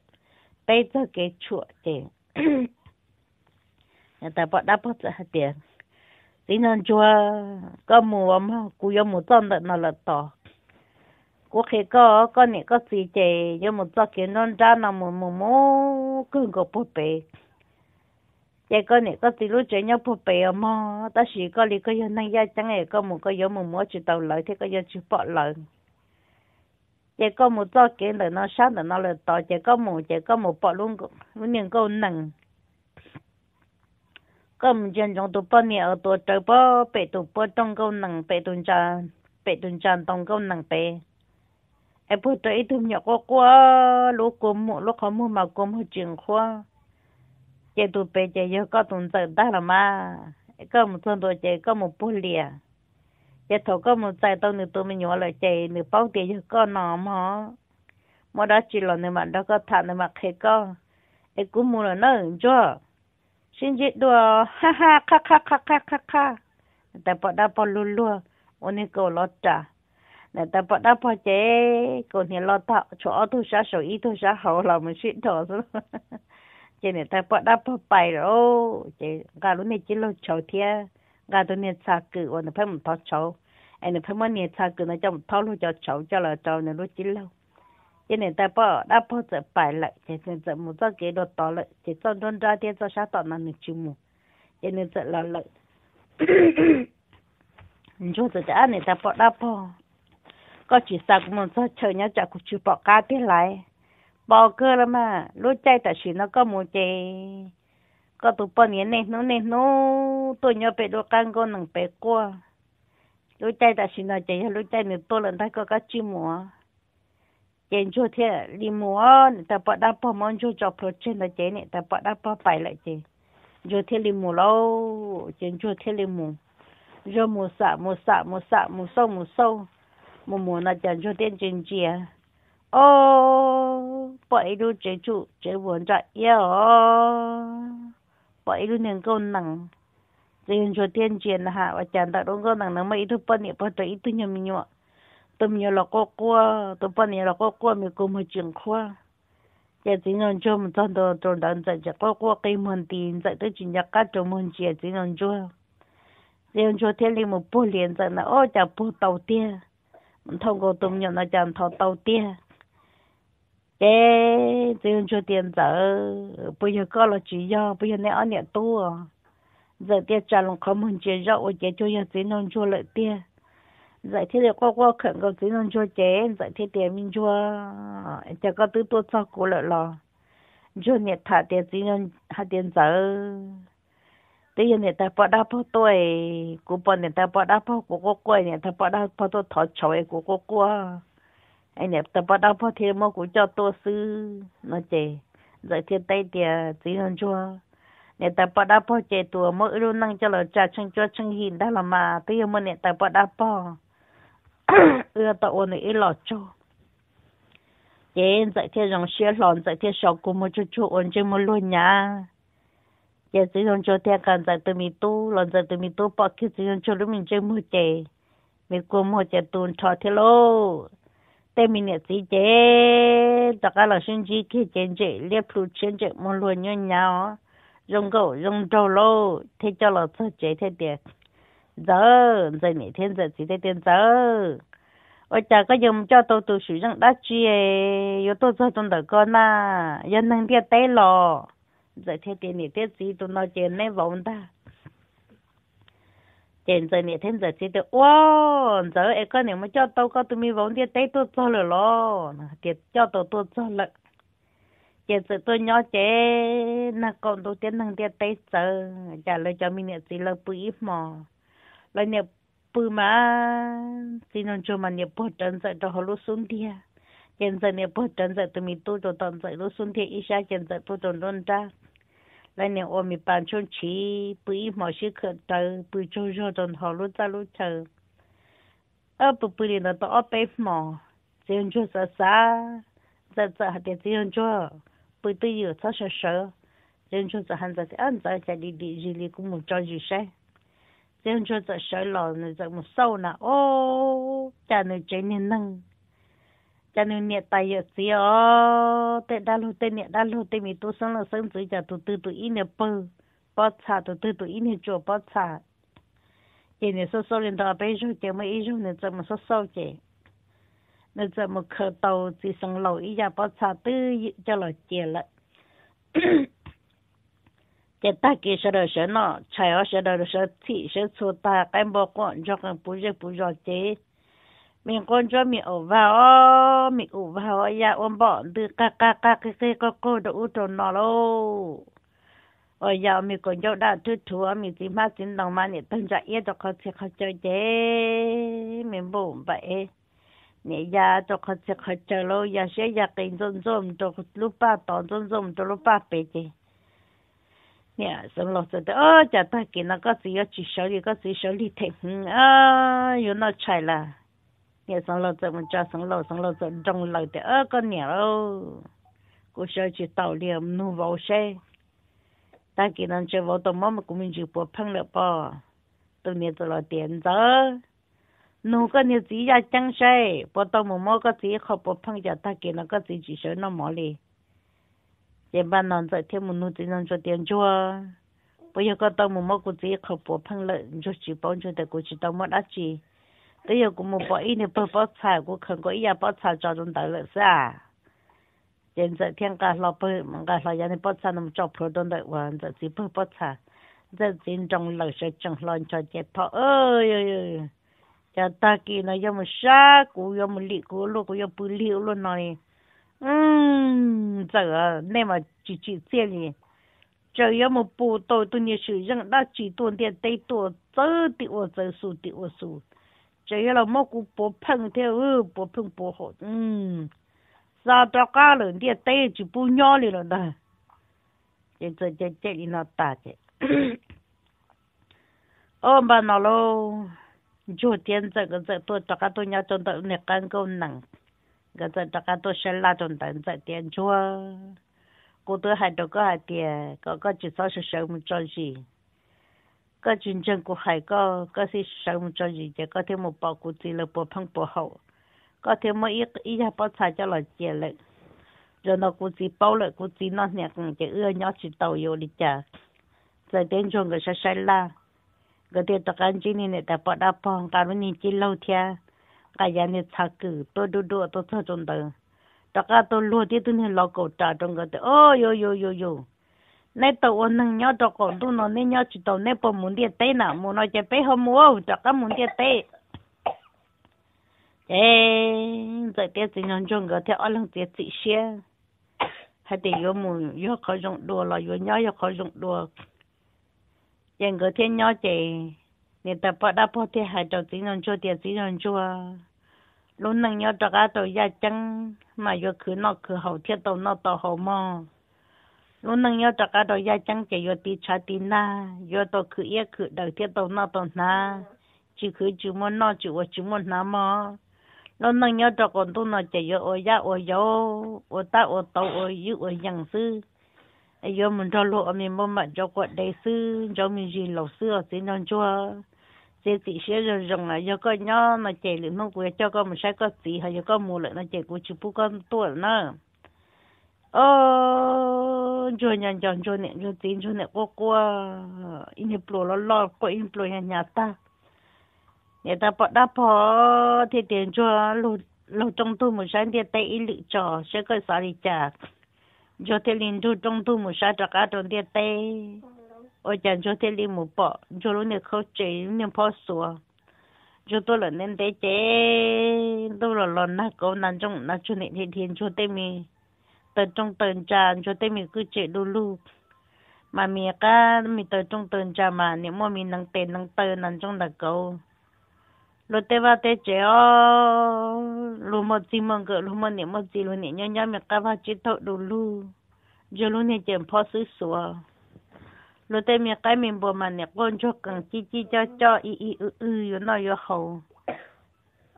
Speaker 1: ไปเจอเกชัวเจ *coughs* ta bắt đáp bắt hết tiền tí nên chua có mù ấm cú yo mù tông đợt nó là tỏ cú khi có có nị có gì chè yo mù tông kiến non ra nó mù mù mù cưng có bố bê chè có nị có gì lúc chè nhau bố bê ấm ta chỉ có lý có yo năng ya chẳng hề có mù có yo mù mù chỉ tàu lợi thế có yo chỉ bỏ lợi chỉ có một do kế là nó sáng là nó là to chỉ có một chỉ có một bỏ luôn những câu nặng có một chuyện trong tụ bao nhiêu tụ tụ bao bể tụ bao trong câu nặng bể tụ trà bể tụ trà trong câu nặng bể em phụ trợ ít thêm nhỏ quá quá lúc cúm một lúc khó mua mà cúm hơi chuyện khoa chỉ tụ bể chỉ có tụ tận đó là mà có một thôn tụ chỉ có một bút liền giờ thổ có một trái tao nửa tôi mình nhỏ lại chạy nửa bao tiền cho con nó mà mà đó chỉ là nửa mặt đó có thằng nửa mặt khi con ấy cũng mua là nó ứng cho xin chết đùa ha ha kha kha kha kha kha kha ta bỏ đá bỏ lù lù ôn cô lót trả nè ta bỏ đá bỏ chế cô nhà lót thọ chỗ thu sa sổ ý thu sa hậu là mình xin thọ rồi chế này ta bỏ đá bỏ bài rồi chế cả lúc này chỉ lo chầu thiệt gà tôi nè xa cử và nó phải một thọ cháu anh nó phải một nè xa cử nó trong thọ lúc cho cháu cho là cháu nó lúc chín lâu cho nên ta bỏ đã bỏ giờ bài lại cho nên giờ một giờ kế đồ tỏ lại chỉ cho đơn ra tiền cho sát tỏ nó được chịu mù cho nên giờ là lại chúng giờ đã này ta bỏ đã bỏ có chỉ sao cũng một giờ chờ nhá chả cũng chịu bỏ cá thế lại bỏ mà lúc chạy tại chỉ nó có một ก็ตุปนี่เนนูเนนูตัวเนาะเป็ดโลกันก็หนึ่งเป็ดกัวรู้ใจแต่สินะใจรู้ใจเนี่ยตัวหลังได้ก็ก็จิ้มหัวเจนชัวเทียริมัวแต่ปอดได้ปอมันชัวจอบโปรเจนละเจเนี่ยแต่ปอดได้ปอไปละเจชัวเทียริมัวแล้วเจนชัวเทียริมัวชัวมัวสะมัวสะมัวสะมัวเศร้ามัวเศร้ามัวมัวนะเจนชัวเทียนเจนเจียโอ้ปอดไอ้ดูเจจูเจวนจะเยอะ bởi lúc nên con nặng riêng cho tiên truyền là hạ và chẳng tạo đúng con nặng nó mấy thứ bận nhịp tôi ít thứ nhiều mình nhọ tôm nhiều là có cua tôi bận nhiều là có cua mình cùng một chuyện khoa chỉ chỉ ngon cho mình trong đó trong đó dạy cho có cua cây mòn tiền dạy tôi chỉ nhạc các cho mình chỉ chỉ ngon cho riêng cho thiên linh một bộ liền dạy là ô chả bộ tàu tia mình thông cầu tôm nhiều là chẳng thọ tàu tia chế tiền cho tiền giờ bây giờ có là chỉ do bây giờ nè nè tu giờ tiền trả lòng không muốn chế rau chế cho nhà tiền non cho lợi tiền giờ thế là qua qua khẩn cầu tiền non cho chế giờ thế tiền mình cho chả có tư tu sao cố lợi lo cho nè thả tiền tiền non thả tiền bây giờ nè ta bỏ đáp bỏ tuổi cũng bỏ nè ta bỏ đáp bỏ cố cố nè ta bỏ đáp bỏ tôi thọ chọi cố cố anh nẹp tập bắt đầu phát hiện mô cũng cho tôi sư nó chê giờ thiên tây tìa chỉ hơn chua nẹp tập bắt đầu phát chê mà mô ưu năng cho là trà chân chua chân hình đó là mà tí mô nẹp tập bắt đầu phát *coughs* ưa tạo ổn ý lọ chô chê giờ thiên dòng xe lòn giờ thiên sọ của mô chú chú ổn chê mô luôn nhá chê chỉ hơn chua thiên cần giờ từ mì tu lòn giờ từ mì tu bỏ khi chỉ hơn chua lúc mình chơi mô chê mình cùng mô chê tùn trò thế lô tê mình nhớ gì thế tất cả là sinh chi khi chiến chế liệp lụ chiến chế muốn luôn nhau nhau dùng gỗ dùng trâu lô thế cho là sợ chế thế tiệt giờ giờ này thiên giờ gì thế tiền giờ ôi cha có dùng cho tôi tôi sử dụng đã chi ấy yo tôi cho tôi đỡ con na dân năng tiệt tế lò giờ thế tiền này tiệt gì tôi nói chuyện này vọng ta trên giờ này thêm giờ chỉ được ô giờ em có nếu mà cho tao có tôi mi vốn đi tay tôi cho rồi lo thì cho tao tôi cho lợ trên giờ tôi nhớ chế nó còn tôi tiến thằng đi tay giờ trả lời cho mình nè chỉ là bụi mà lời nè bụi mà chỉ nên cho mà nè bớt chân giờ cho họ lúc xuống đi à. trên giờ nè bớt chân giờ tôi mi tôi cho tận giờ lúc xuống thì ít ra trên giờ tôi cho luôn ra 来年我们班中去不一毛些可得，不就热中好路在路走，二不不里那到二百毛，这样就是啥，这这还得这样做，不对有啥啥啥，这样就是还在按照家里里日里给我们找一些，这样就是谁老呢怎么受呢？哦，家里真的能。cho nên nhẹ tay giờ chỉ ó tệ đa lô tệ nhẹ đa lô tệ mình tu sống là sống dưới giờ tu tư tu ít nhẹ bơ bớt xả tu tư tu ít nhẹ chùa bớt xả chỉ nhẹ số số lên đó bây giờ chỉ mới ít giờ nhẹ chỉ mới số số chỉ nhẹ chỉ mới khởi đầu chỉ sống lâu ít giờ bớt xả tư cho là chỉ là chỉ ta kia sẽ được sẽ nọ, chạy ở sẽ được sẽ thị sẽ xua ta cái bộ con cho cái bùn sẽ bùn cho mình con cho mình ổ vào mình ổ vào ya dạ, ôm bọn từ ca ca ca cái cái có cô đủ dạ, cho nó lô ở giờ mình còn cho đã chút chúa mình chỉ mà chỉ đồng mà mình tân cho yên cho khó chơi chơi mình bụng vậy nè ya cho khó chơi khó chơi lô ya sẽ ya cái zom zom cho lúc ba tao zom zom cho lúc ba bé chứ nè xong lọt rồi ơ chả ta kia nó có gì ở chỉ xử lý có gì xử à, yêu nó chạy là nhà sống lâu giờ mình cho sống lâu sống lâu giờ trong lâu thì ơ con nhà đâu cô sợ chỉ tàu liền nu vào xe ta kỳ năng chơi vào tôm mà cũng mình chịu bỏ phăng được bỏ tôi nhà tôi là tiền giờ nu có nhà gì ra chẳng xe bỏ tôm mà mua cái chỉ không bỏ phăng giờ ta kỳ năng có gì chỉ sợ nó mỏ đi chỉ ban nón giờ thêm một nu chỉ năng cho tiền cho, bây giờ có tôm mà mua có gì không bỏ phăng lợi cho chỉ bỏ cho được cái chỉ tôm mất ác chỉ tôi giờ cũng một bỏ ít nữa bỏ bỏ xài cũng không có ít à bỏ xài là sao hiện giờ thiên cả lo bỏ mình cả lo giờ này bỏ nó cho pro đơn đại hoàn giờ chỉ bỏ bỏ xài giờ chỉ giờ ta kia nó giờ mình sa cũng giờ mình lị cũng lúc cũng giờ bự liu mà chỉ chỉ tiền gì giờ giờ mình bù tôi tôi nhớ sự rằng đã chỉ tuần tiền tây tuần tới tiêu tiêu số tiêu số 只要了蘑菇不碰的哦，不碰不好。嗯，是啊，不干了，你带就不尿里了呢。现在在这里那呆着，哦，*coughs* 班了喽。昨天这个这多大家都要赚的，你干个能，刚才大家都说那种单子点做，过得还多个还点，搞个就算是小门赚西。có chuyện chân của hải có có sự sống cho gì chứ có thể một bao cụ gì là bảo phăng bảo hậu có thể một ít ít là bảo xài cho là chết lệ rồi nó cụ gì bảo lệ cụ gì nó cũng chỉ ưa nhỏ chỉ tàu yêu đi chả rồi đến trong người sai sai la cái tiền tất cả chỉ nên để bảo đáp phong cả luôn nhìn chỉ lâu thia cái nhà này xa cử tôi đu đu tôi sợ trong đời tất cả tôi luôn đi tôi nên lo cổ trả trong cái ôi yo yo yo yo nè tàu ôn nâng nhau cho con tu nó nè nhau chỉ tàu nè bò muốn điện tê nè muốn nói chế bé hôm mua cho các muốn điện tê chế giờ tiết gì nhân chung cái theo lần tiết gì xe hay để yo muốn yo có dùng đùa là yo nhau yo có dùng đùa dân cái thiên nhau chế nè ta bỏ đã bỏ thì hai tàu gì nhân chung tiết gì nhân chung lúc nâng nhau cho các tàu gia chăng mà yo cứ nó cứ hậu thiết tàu nó tàu hậu mò lúc nãy yo chắc đó ya chẳng chỉ yo tí cha tí na yo to khu ya khu đầu tiên to na to na chỉ cứ chỉ muốn nó chỉ 我只 muốn 那么 lúc nãy yo chắc còn tu nó chỉ yo ở ya ở yo ở ta ở tàu ở yu ở yang ai e yo mình cho lộ mình bơm bạn cho quật đại sư cho mình gì lẩu sư ở trên non chua chế tỷ sẽ rồi rồng là do con nhỏ mà chạy lửa nó quẹt cho con mình sẽ có gì hay do con mua lại nó chạy của chú bú con tuổi nữa ờ cho nhà chọn cho nên cho tiền cho nên qua qua in hiệp lo lo lo qua in lo nhà nhà ta nhà ta bắt đã bỏ thì tiền cho lô lô trong tu một sáng thì tay ít lựa chọn sẽ có sao đi chả cho thế linh tu trong tu một sáng chắc cả trong thì tay ở chẳng cho thế linh một bỏ cho luôn nè khâu chế nè bỏ sủa cho tôi là nên thế chế tôi là lần nào cũng nằm trong nằm chỗ nè thiên thiên cho thế mình tờ trong tờ tràn cho tên mình cứ chạy đu mà mẹ cá mình tờ trong tờ tràn mà nếu mà mình nâng tên nâng tờ nâng trong đặc cầu lo te va te che o lu mo chi mo ge lu mo ne mo chi lu ne nya nya me ka va chi to du lu jo lu ne chen pho su su lo te me ka min bo ma ne kon jo cho cho i i u u yo no yo ho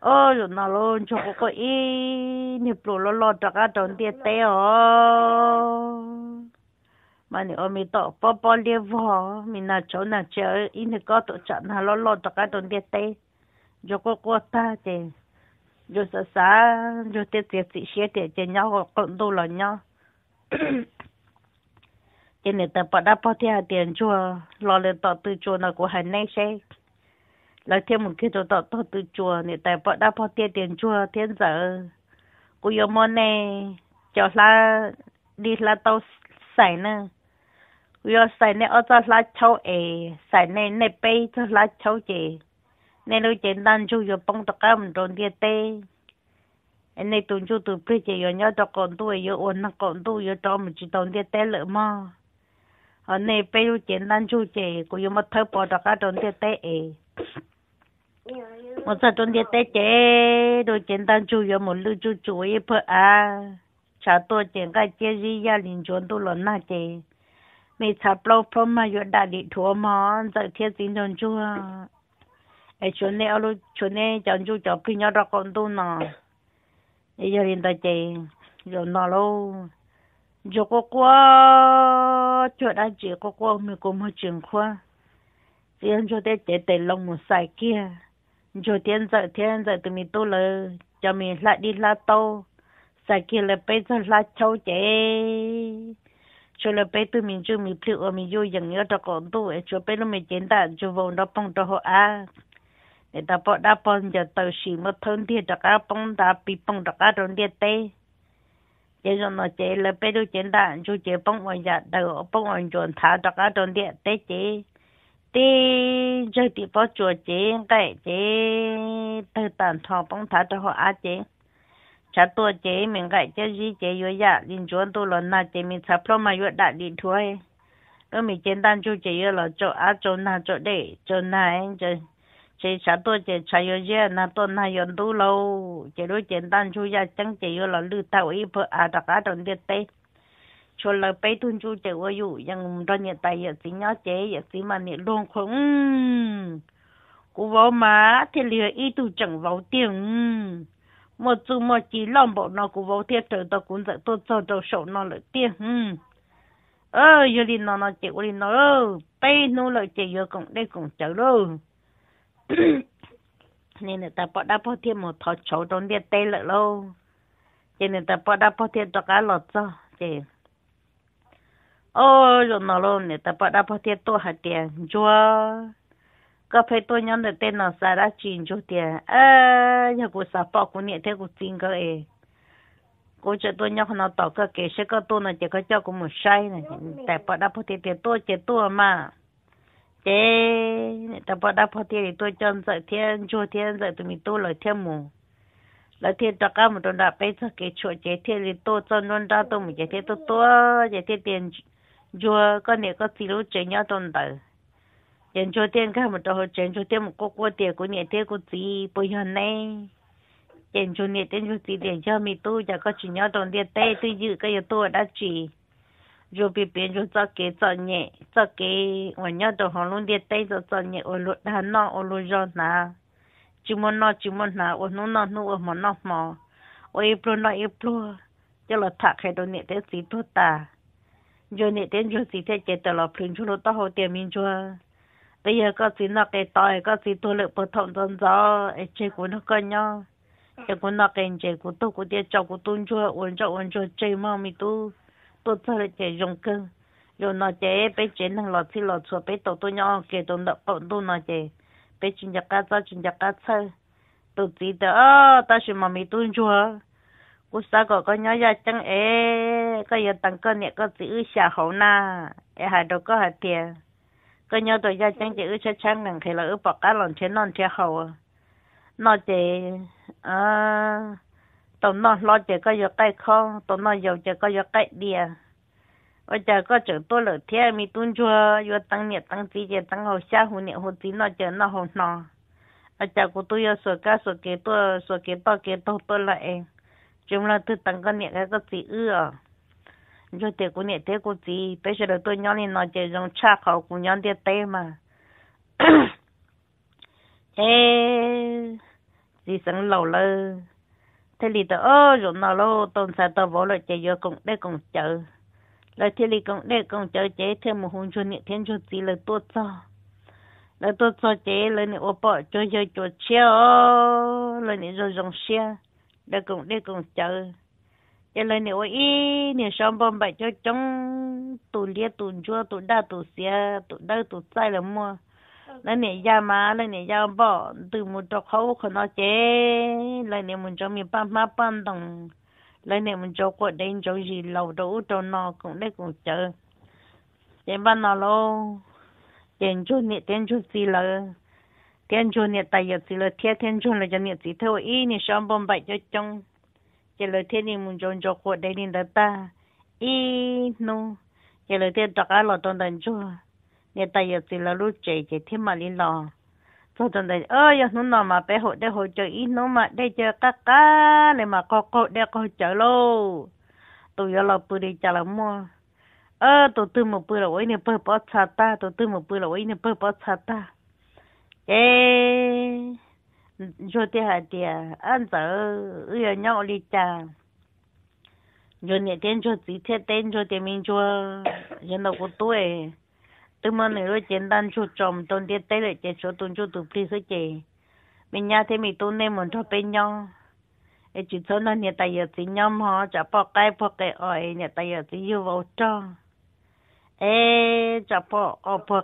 Speaker 1: ô lúc nào luôn cho cô có ý nếp lù lo oh, oh, lo cho cả đồng tiền té ó mà nếu ôm tỏ bó bó liêu vò mình nào chỗ nào chơi ý thì có tổ chặn hà lo lo cho cả đồng tiền té cho cô cô ta thì cho sa sa cho tết tiệc sĩ xe tiệc cho nhau cộng đô là nhau cho nên ta bắt đã bắt theo tiền chùa lo lên tỏ từ chùa nào của hành này xe là thêm một cái chỗ đó to từ chùa thì tại bọn đã bỏ tiền tiền chùa thiên giờ cô yêu môn này cho là đi là tàu sải nè cô yêu sải này ở cho là cháu ấy xài nè nè bay cho là cháu chị nè lúc trên đàn chú yêu bông tất cả mình đồn tiền tê anh này tuần chú từ bây giờ yêu nhau cho con tôi yêu ôn nó con tôi yêu cho mình chỉ đồn tiền tê lỡ mà ở này bây giờ trên đàn chú chị cô yêu mất thơ bỏ tất cả đồn tiền tê ấy 我在中间待着，都简单就要么路就做一步啊，差多简个节日呀，邻居都乱那些，没差不老婆嘛，要打理托嘛，在天津上住啊，哎，昨天阿路昨天讲就讲跟人家讲到呢，哎呀，领导姐，要那喽，就哥哥，就那姐哥哥没给我情况，这样就得得得弄我晒干。dù thiên giờ thiên giờ tụi mình tu lơ cho mình lại đi la tô sa kia là bây giờ la châu chế cho là bây tụi mình chưa mình chịu ở mình vô dần nhớ cho con tu ấy cho bây lúc mình chiến ta cho vòng đó bông cho họ à để ta bỏ đá bông giờ tàu xì mất thân thì cho cá bông ta bị bông cho cá đồn địa tê chế rồi nó chế là bây lúc chiến ta cho chế bông ở nhà đầu bông ở chuồng thả cho cá đồn địa tê chế đi chơi đi bao chùa chế tại chế từ tận thọ bông thả cho họ á chế cha tua chế mình gọi chế gì chế yo ya linh chuẩn tu lần na chế mình sắp lo mà yo đã đi thôi rồi mình chế đang chú chế yo là cho á cho na chỗ để chỗ na anh e, cho chế cha tua chế cha yo ya na tu na yon tu lâu chế đối chế đan chú ya chẳng chế yo là lư tao ý phở á đặc á đồng điệt tây cho là bây tuân chú chơi ở dụ rằng ra nhà tài giờ chỉ nhớ chế giờ chỉ mà nè luôn không cú vô má thì lừa ý tu chẳng vào tiền một chú một chỉ lòng bộ nó cú vô thiệt trời tao cũng dạy tôi cho đầu sổ nó lại tiền ơ giờ đi nó nó chơi, đi nó ơ bây nó lợi chị giờ cũng đây cũng chờ luôn nên là ta bắt đã bỏ thêm một thọ chỗ trong điện tây lại luôn. Nên là ta bắt đã bỏ thêm cho cả lọt cho chơi ô rồi nó luôn nè ta bắt đã bắt tiền hạt tiền chúa có phê tôi nhớ được tên nó sao đã chín tiền à nhà cô sao bỏ cô nhẹ thấy cô tin cái, ấy cô cho tôi nhớ nó tỏ cái kể sách cái tôi nó chỉ có cho cô một sai này tại bắt đã bắt tiền tiền tôi chỉ mà thế ta bắt đã bắt tiền thì tôi cho dạy thiên chúa thiên dạy tụi mình tôi lời thiên mù là thiên cho các một đòn đạp bây giờ cái chỗ chế thiên thì tôi cho nó ra tôi một chế thiên tôi tôi chế thiên tiền yo có nè có tí lú chén nhau tồn tử chén cho tiền cái mà tôi chén cho tiền một cô cô tiền của nè tiền của tí bây giờ này chén cho nè tiền cho tí tiền mi tu chả có chỉ nhau tồn tiền tê tôi cái giờ tôi đã chỉ bị biến cho cho cái cho nhẹ cho cái ở nhau tôi họ luôn tiền tê cho cho nhẹ lụt hà nó ở lụt gió nà chỉ muốn nó chỉ muốn nà ở nó nó nó ở mà nó mà ở iplo nó iplo cho là thạc hay đồ nè tê gì giờ nè đến giờ gì thế chế tờ lọ phim chú lô tao hồ tiền mình chua bây giờ có gì nó cái tỏi có gì tôi lại bộ thòng đơn gió ấy chế của nó cái nhau chế của nó cái chế của tôi của tiền cho của tôi chua uống cho uống cho chế mà mình tu tôi cho là chế dùng cơm rồi nó chế bé chế năng lọt thì lọt chua bé tổ tôi nhau kể tôi nợ bọn tôi nó chế bé chuyên gia cá cho chuyên cá chơi tôi chỉ đó ta xem mà mình tu chua 我啥个个伢伢讲哎，个要当个那个只有下好呐，哎还多个还甜，个伢多伢讲只有吃吃冷开了，有把个冷吃冷吃好啊，那得啊，到那老姐个要改康，到那有姐个要改的，我姐个走多了天没动作，要当年当姐姐当好下户年后子那姐那好那，啊姐个都要说干说给多说给多给多多了哎。chúng là từ tầng cái nhẹ cái cái gì à, cho tiền của nhẹ thế của gì bây giờ là tôi nhớ nên nói chuyện dùng cha khẩu của nhớ tiền tê mà ê *coughs* gì sẵn lâu lơ thế thì tôi ơ rồi nào lô tôn sa tôi vỗ lại chơi vô cùng để cùng chờ lại thế thì cũng để cùng chờ chế thêm một hôn cho nhẹ thiên cho gì là tốt cho là tốt cho chế là nhẹ ô bỏ cho chơi cho chéo là nhẹ rồi dùng xe đã cùng để cùng chờ cho nên nếu ý nếu xong bom bạch cho chống tụ liệt tụ chua tụ đa tụ xe tụ đa tụ sai là mua nên nè ra má, nên nè ra bỏ từ một chỗ khâu không nó chế nên nè mình cho mình bám má bám đồng nên nè mình cho quật đến chỗ gì lâu đủ cho nó cũng để cùng chờ để ban nào lâu, tiền chút nè tiền chút gì lâu. 天主呢，大约只了天天主了，就呢只头一年上半白就中，就了天天们中就活得领得大，一弄，就了天大家劳动等住，呢大约只了路姐姐天嘛里劳，做等等，哎呀，侬那嘛白活得好就一弄嘛，得就嘎嘎，你嘛高高得高走喽，都要老不的家了么？ờ tôi tư một bữa là ôi nè bơ bó chà ta tôi tư một bữa là ôi nè bơ bó chà ta ê rồi thì hả tiề ăn tớ ưa nhau đi cha rồi nè tên cho chỉ thế tên cho tên mình cho dân đâu có tuổi tôi mà nếu là chiến đan cho chồng tôi đi tới lại chơi số tôi cho tụi phi sẽ chơi mình nhà thế mình tôi nên muốn cho bên nhau ấy chỉ số là nhà tài giờ chỉ nhau họ chả bỏ cái bỏ cái ở nhà tài giờ chỉ yêu vào trong ê cho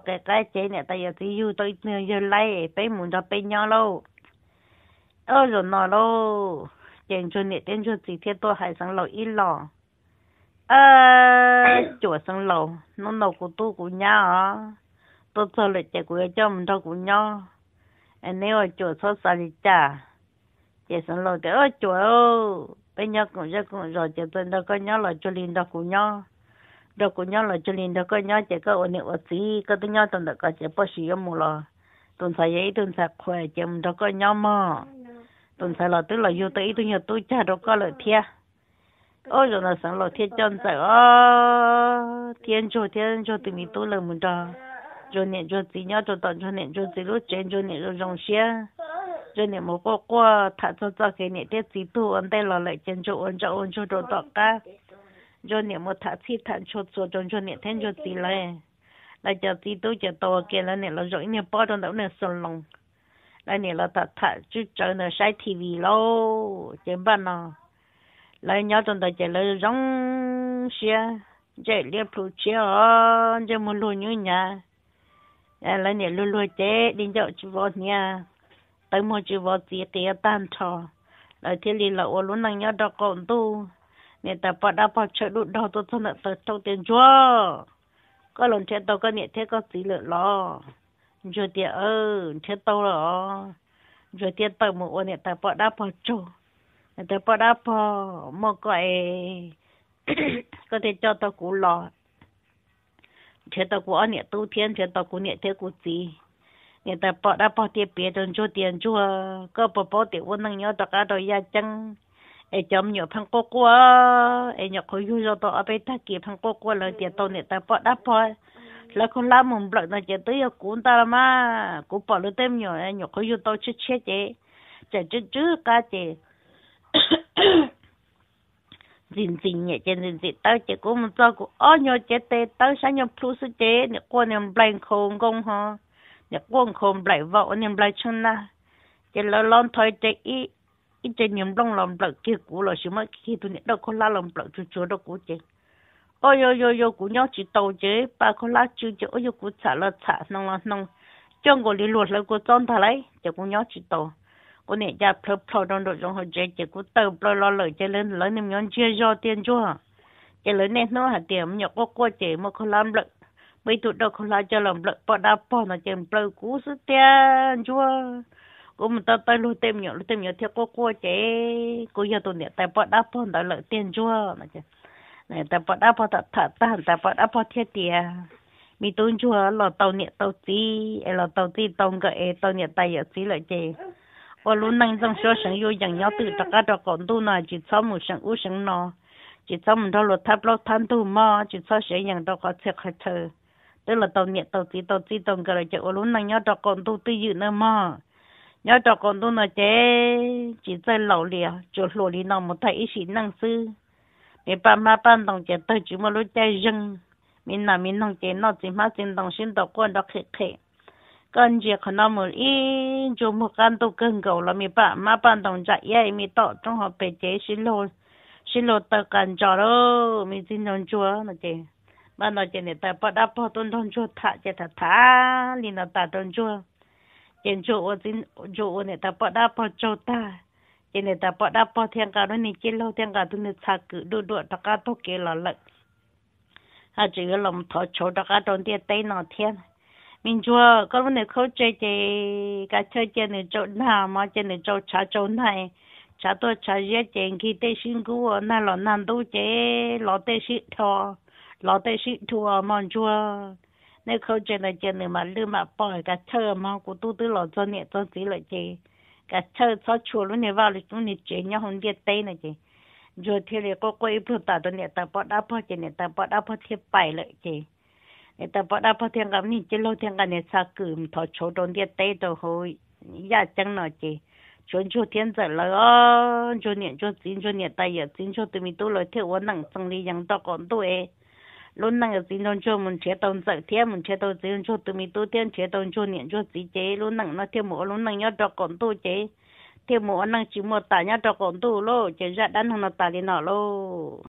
Speaker 1: cái cái chế này ta giờ thì yêu tôi giờ lấy bé muốn cho bé nhau rồi nó lâu tiền cho nè tiền cho chỉ thiết tôi hay sang lâu ít lò ơ chùa sang lâu nó nó của tôi của nhau á thôi là chạy của cho mình thôi của anh nếu ở chùa số xa đi cha chạy sang lâu thì ơ chùa ơi bên nhau cũng rất cũng rồi chạy tôi đâu có nhau là cho liền đâu của đó có nhau là cho nên đó có nhau chỉ có ổn định ở tí có tới nhau tuần đó có chỉ bớt xí một lọ tuần sau ấy tuần sau khỏe chỉ đó có nhau mà tuần sau là tức là yêu tới tôi nhớ tôi cha đó có lợi thia ôi rồi là sáng lọ thiên chân sợ thiên cho thiên cho từ mình tôi là mình đó cho nên cho tí nhau cho tận cho nên cho tí lúc trên cho nên cho rong xe cho nên một qua qua thả cho cho cái này tiết tí tu ấn tay là lại chân cho ấn cho ấn cho đồ tọt cho niệm một thả chi thản cho cho cho cho niệm thêm cho gì lại là cho gì tôi cho to kia là niệm là rồi niệm bỏ trong đầu niệm sơn lòng là niệm là thả thả chú chờ niệm sai tivi lo trên bàn nó là nhớ trong đầu chỉ là rong xe chạy liệp phụ chia chạy một lối như nhà là niệm lối lối chạy đi dạo chú vợ nhà tới mua chú vợ gì tiền tan thọ là thiên lý là ô luôn năng nhớ đó còn tu nên ta bỏ đã bỏ chơi đụng đâu tôi thân tớ trong tiền chúa có lần chết tao có nhẹ thế có gì lợn lo rồi tiền ơ chết tao rồi rồi tiền tao một ôn nhẹ ta bỏ đã bỏ chơi nên ta bỏ đã bỏ một cái có thể cho tao cú lo chết tao của nhẹ tu thiên chết tao của nhẹ thế của gì nhẹ ta bỏ đã bỏ tiền bia trong chỗ tiền chúa có bỏ bỏ tiền ôn năng nhớ tao cả đôi da chân ไอ้จอมอยู่พังกัวกัวไอ้หยกเขาอยู่เราต่อเอาไปตะเกียพังกัวกัวเลยเดี๋ยวตอนเนี่ยตาปอดับพอแล้วคนละมุมบล็อกนะเจ้าตัวกูตาละมากูปอดเต็มอยู่ไอ้หยกเขาอยู่ต่อเช็ดเช็ดเจ๊จะจื้อจื้อกาเจ๊จริงจริงเนี่ยเจนจริงจริงเต้าเจ๊กูมันจะกูอ้อนโยเจ๊เต้เต้าฉันยังพลุสเจ๊เนี่ยกูเนี่ยแบงโคงกงฮะเนี่ยกูคงแบงว่าเนี่ยแบงชนะเจ๊แล้วร้อนถอยเจ๊อี chỉ nhận đông cổ cổ xíu la la chứ, ba 一整年弄弄不结果了，什么去都你那可拉弄不就做到过节。哎呦呦呦，姑娘去到这，把可拉就就哎呦，姑擦了擦，弄了弄，将我的落了给我装他来，这姑娘去到。cô này cha phơ phơ trong đội trong họ chơi chỉ cô tờ phơ lo lời chơi lên lớn niệm nhon chia do tiền cho hả chơi lớn nên nó hả tiền nhọc có cô chơi mà không làm lợi bây tụi đâu không làm cho làm lợi bỏ đa bỏ nó chơi phơ cú sức tiền cho cô mình ta tay luôn tem nhở luôn tem nhở theo cô cô chế cô giờ tôi nè tại bọn đáp phong đã lợi tiền chưa, mà chứ này tại bọn đáp bọn thật thật ta tại bọn đáp bọn thiết tiền mi tuân chưa, lò tàu nè tàu tí lò tàu tí tàu cái tàu nè tay giờ tí lợi chế và luôn năng trong số sinh yêu dành nhau từ tất cả đó còn tu nào chỉ cho một sinh u sinh nọ chỉ cho mình đâu luật thắp lót than tu mà chỉ cho sẽ dành đó có thiệt hết thơ tức là tàu nè tàu tí tàu tí tàu cái là chỉ và luôn năng nhau đó còn tu tư dự nữa mà nhớ cho con tôi nói chế chơi lẩu liều chỗ lẩu đi nào một thấy sĩ năng sư để ba má ban đồng chế tôi chỉ một lúc chơi rừng mình là mình đồng chế nó chỉ má xin đồng xin đồng quan đọc khệ khệ con chỉ có nó một ý chỗ một căn tôi cần cầu là mình ba má ban đồng chạy vậy mình tỏ trong họ về chế xin lỗi xin lỗi tôi cần cho mình xin đồng chúa nói chế ban nói chế này ta bắt đáp họ tôn tôn chúa thả chế thả thả liền là trên chỗ ở trên chỗ này ta bắt đá bắt chỗ ta trên này ta bắt đá bắt thiên cả nó này trên lâu thiên cả tôi này xa cử đồ đồ ta cả tôi kia là lợn à chỉ có lòng thọ chỗ ta cả trong tiền tây nọ thiên mình chúa có vấn đề khâu chơi chơi cả chơi chơi này chỗ nào mà chơi này chỗ trả chỗ này trả tôi trả giá tiền khi tây sinh cứu na lọ nan đâu chế lọ tây sinh thua, lọ tây sinh thua mong chúa nếu không chơi là chơi nữa mà lư mà bỏ cái chơi mà cũng tu tư lo cho nè cho gì lại chơi cái chơi cho chùa luôn này vào lúc này chơi nhau không biết tay này chơi rồi thì là có quay phụ tả tôi nhẹ tập bỏ đã bỏ chơi nhẹ tập bỏ đã bỏ thiệp bài lại chơi nhẹ tập bỏ đã bỏ thiệp gặp nhị chơi lâu thiệp gặp nhẹ sa cử thọ chỗ đồn biết tay đồ hồi ya chẳng nói chơi chuẩn cho thiên giờ là cho nhẹ cho chính cho nhẹ tay giờ chính cho tụi mình tu lời thiệu vấn nặng sang đi rằng đó còn tôi luôn năng cái gì cho mình chế tông sợ thiên mình chế tông gì cho tụi mình tu tiên chế tông cho niệm cho gì chế luôn nó thiên mộ luôn năng nhớ cho còn tu chế thiên mộ năng chỉ một tả nhớ cho còn lô chế ra đan hồng nó đi nọ lô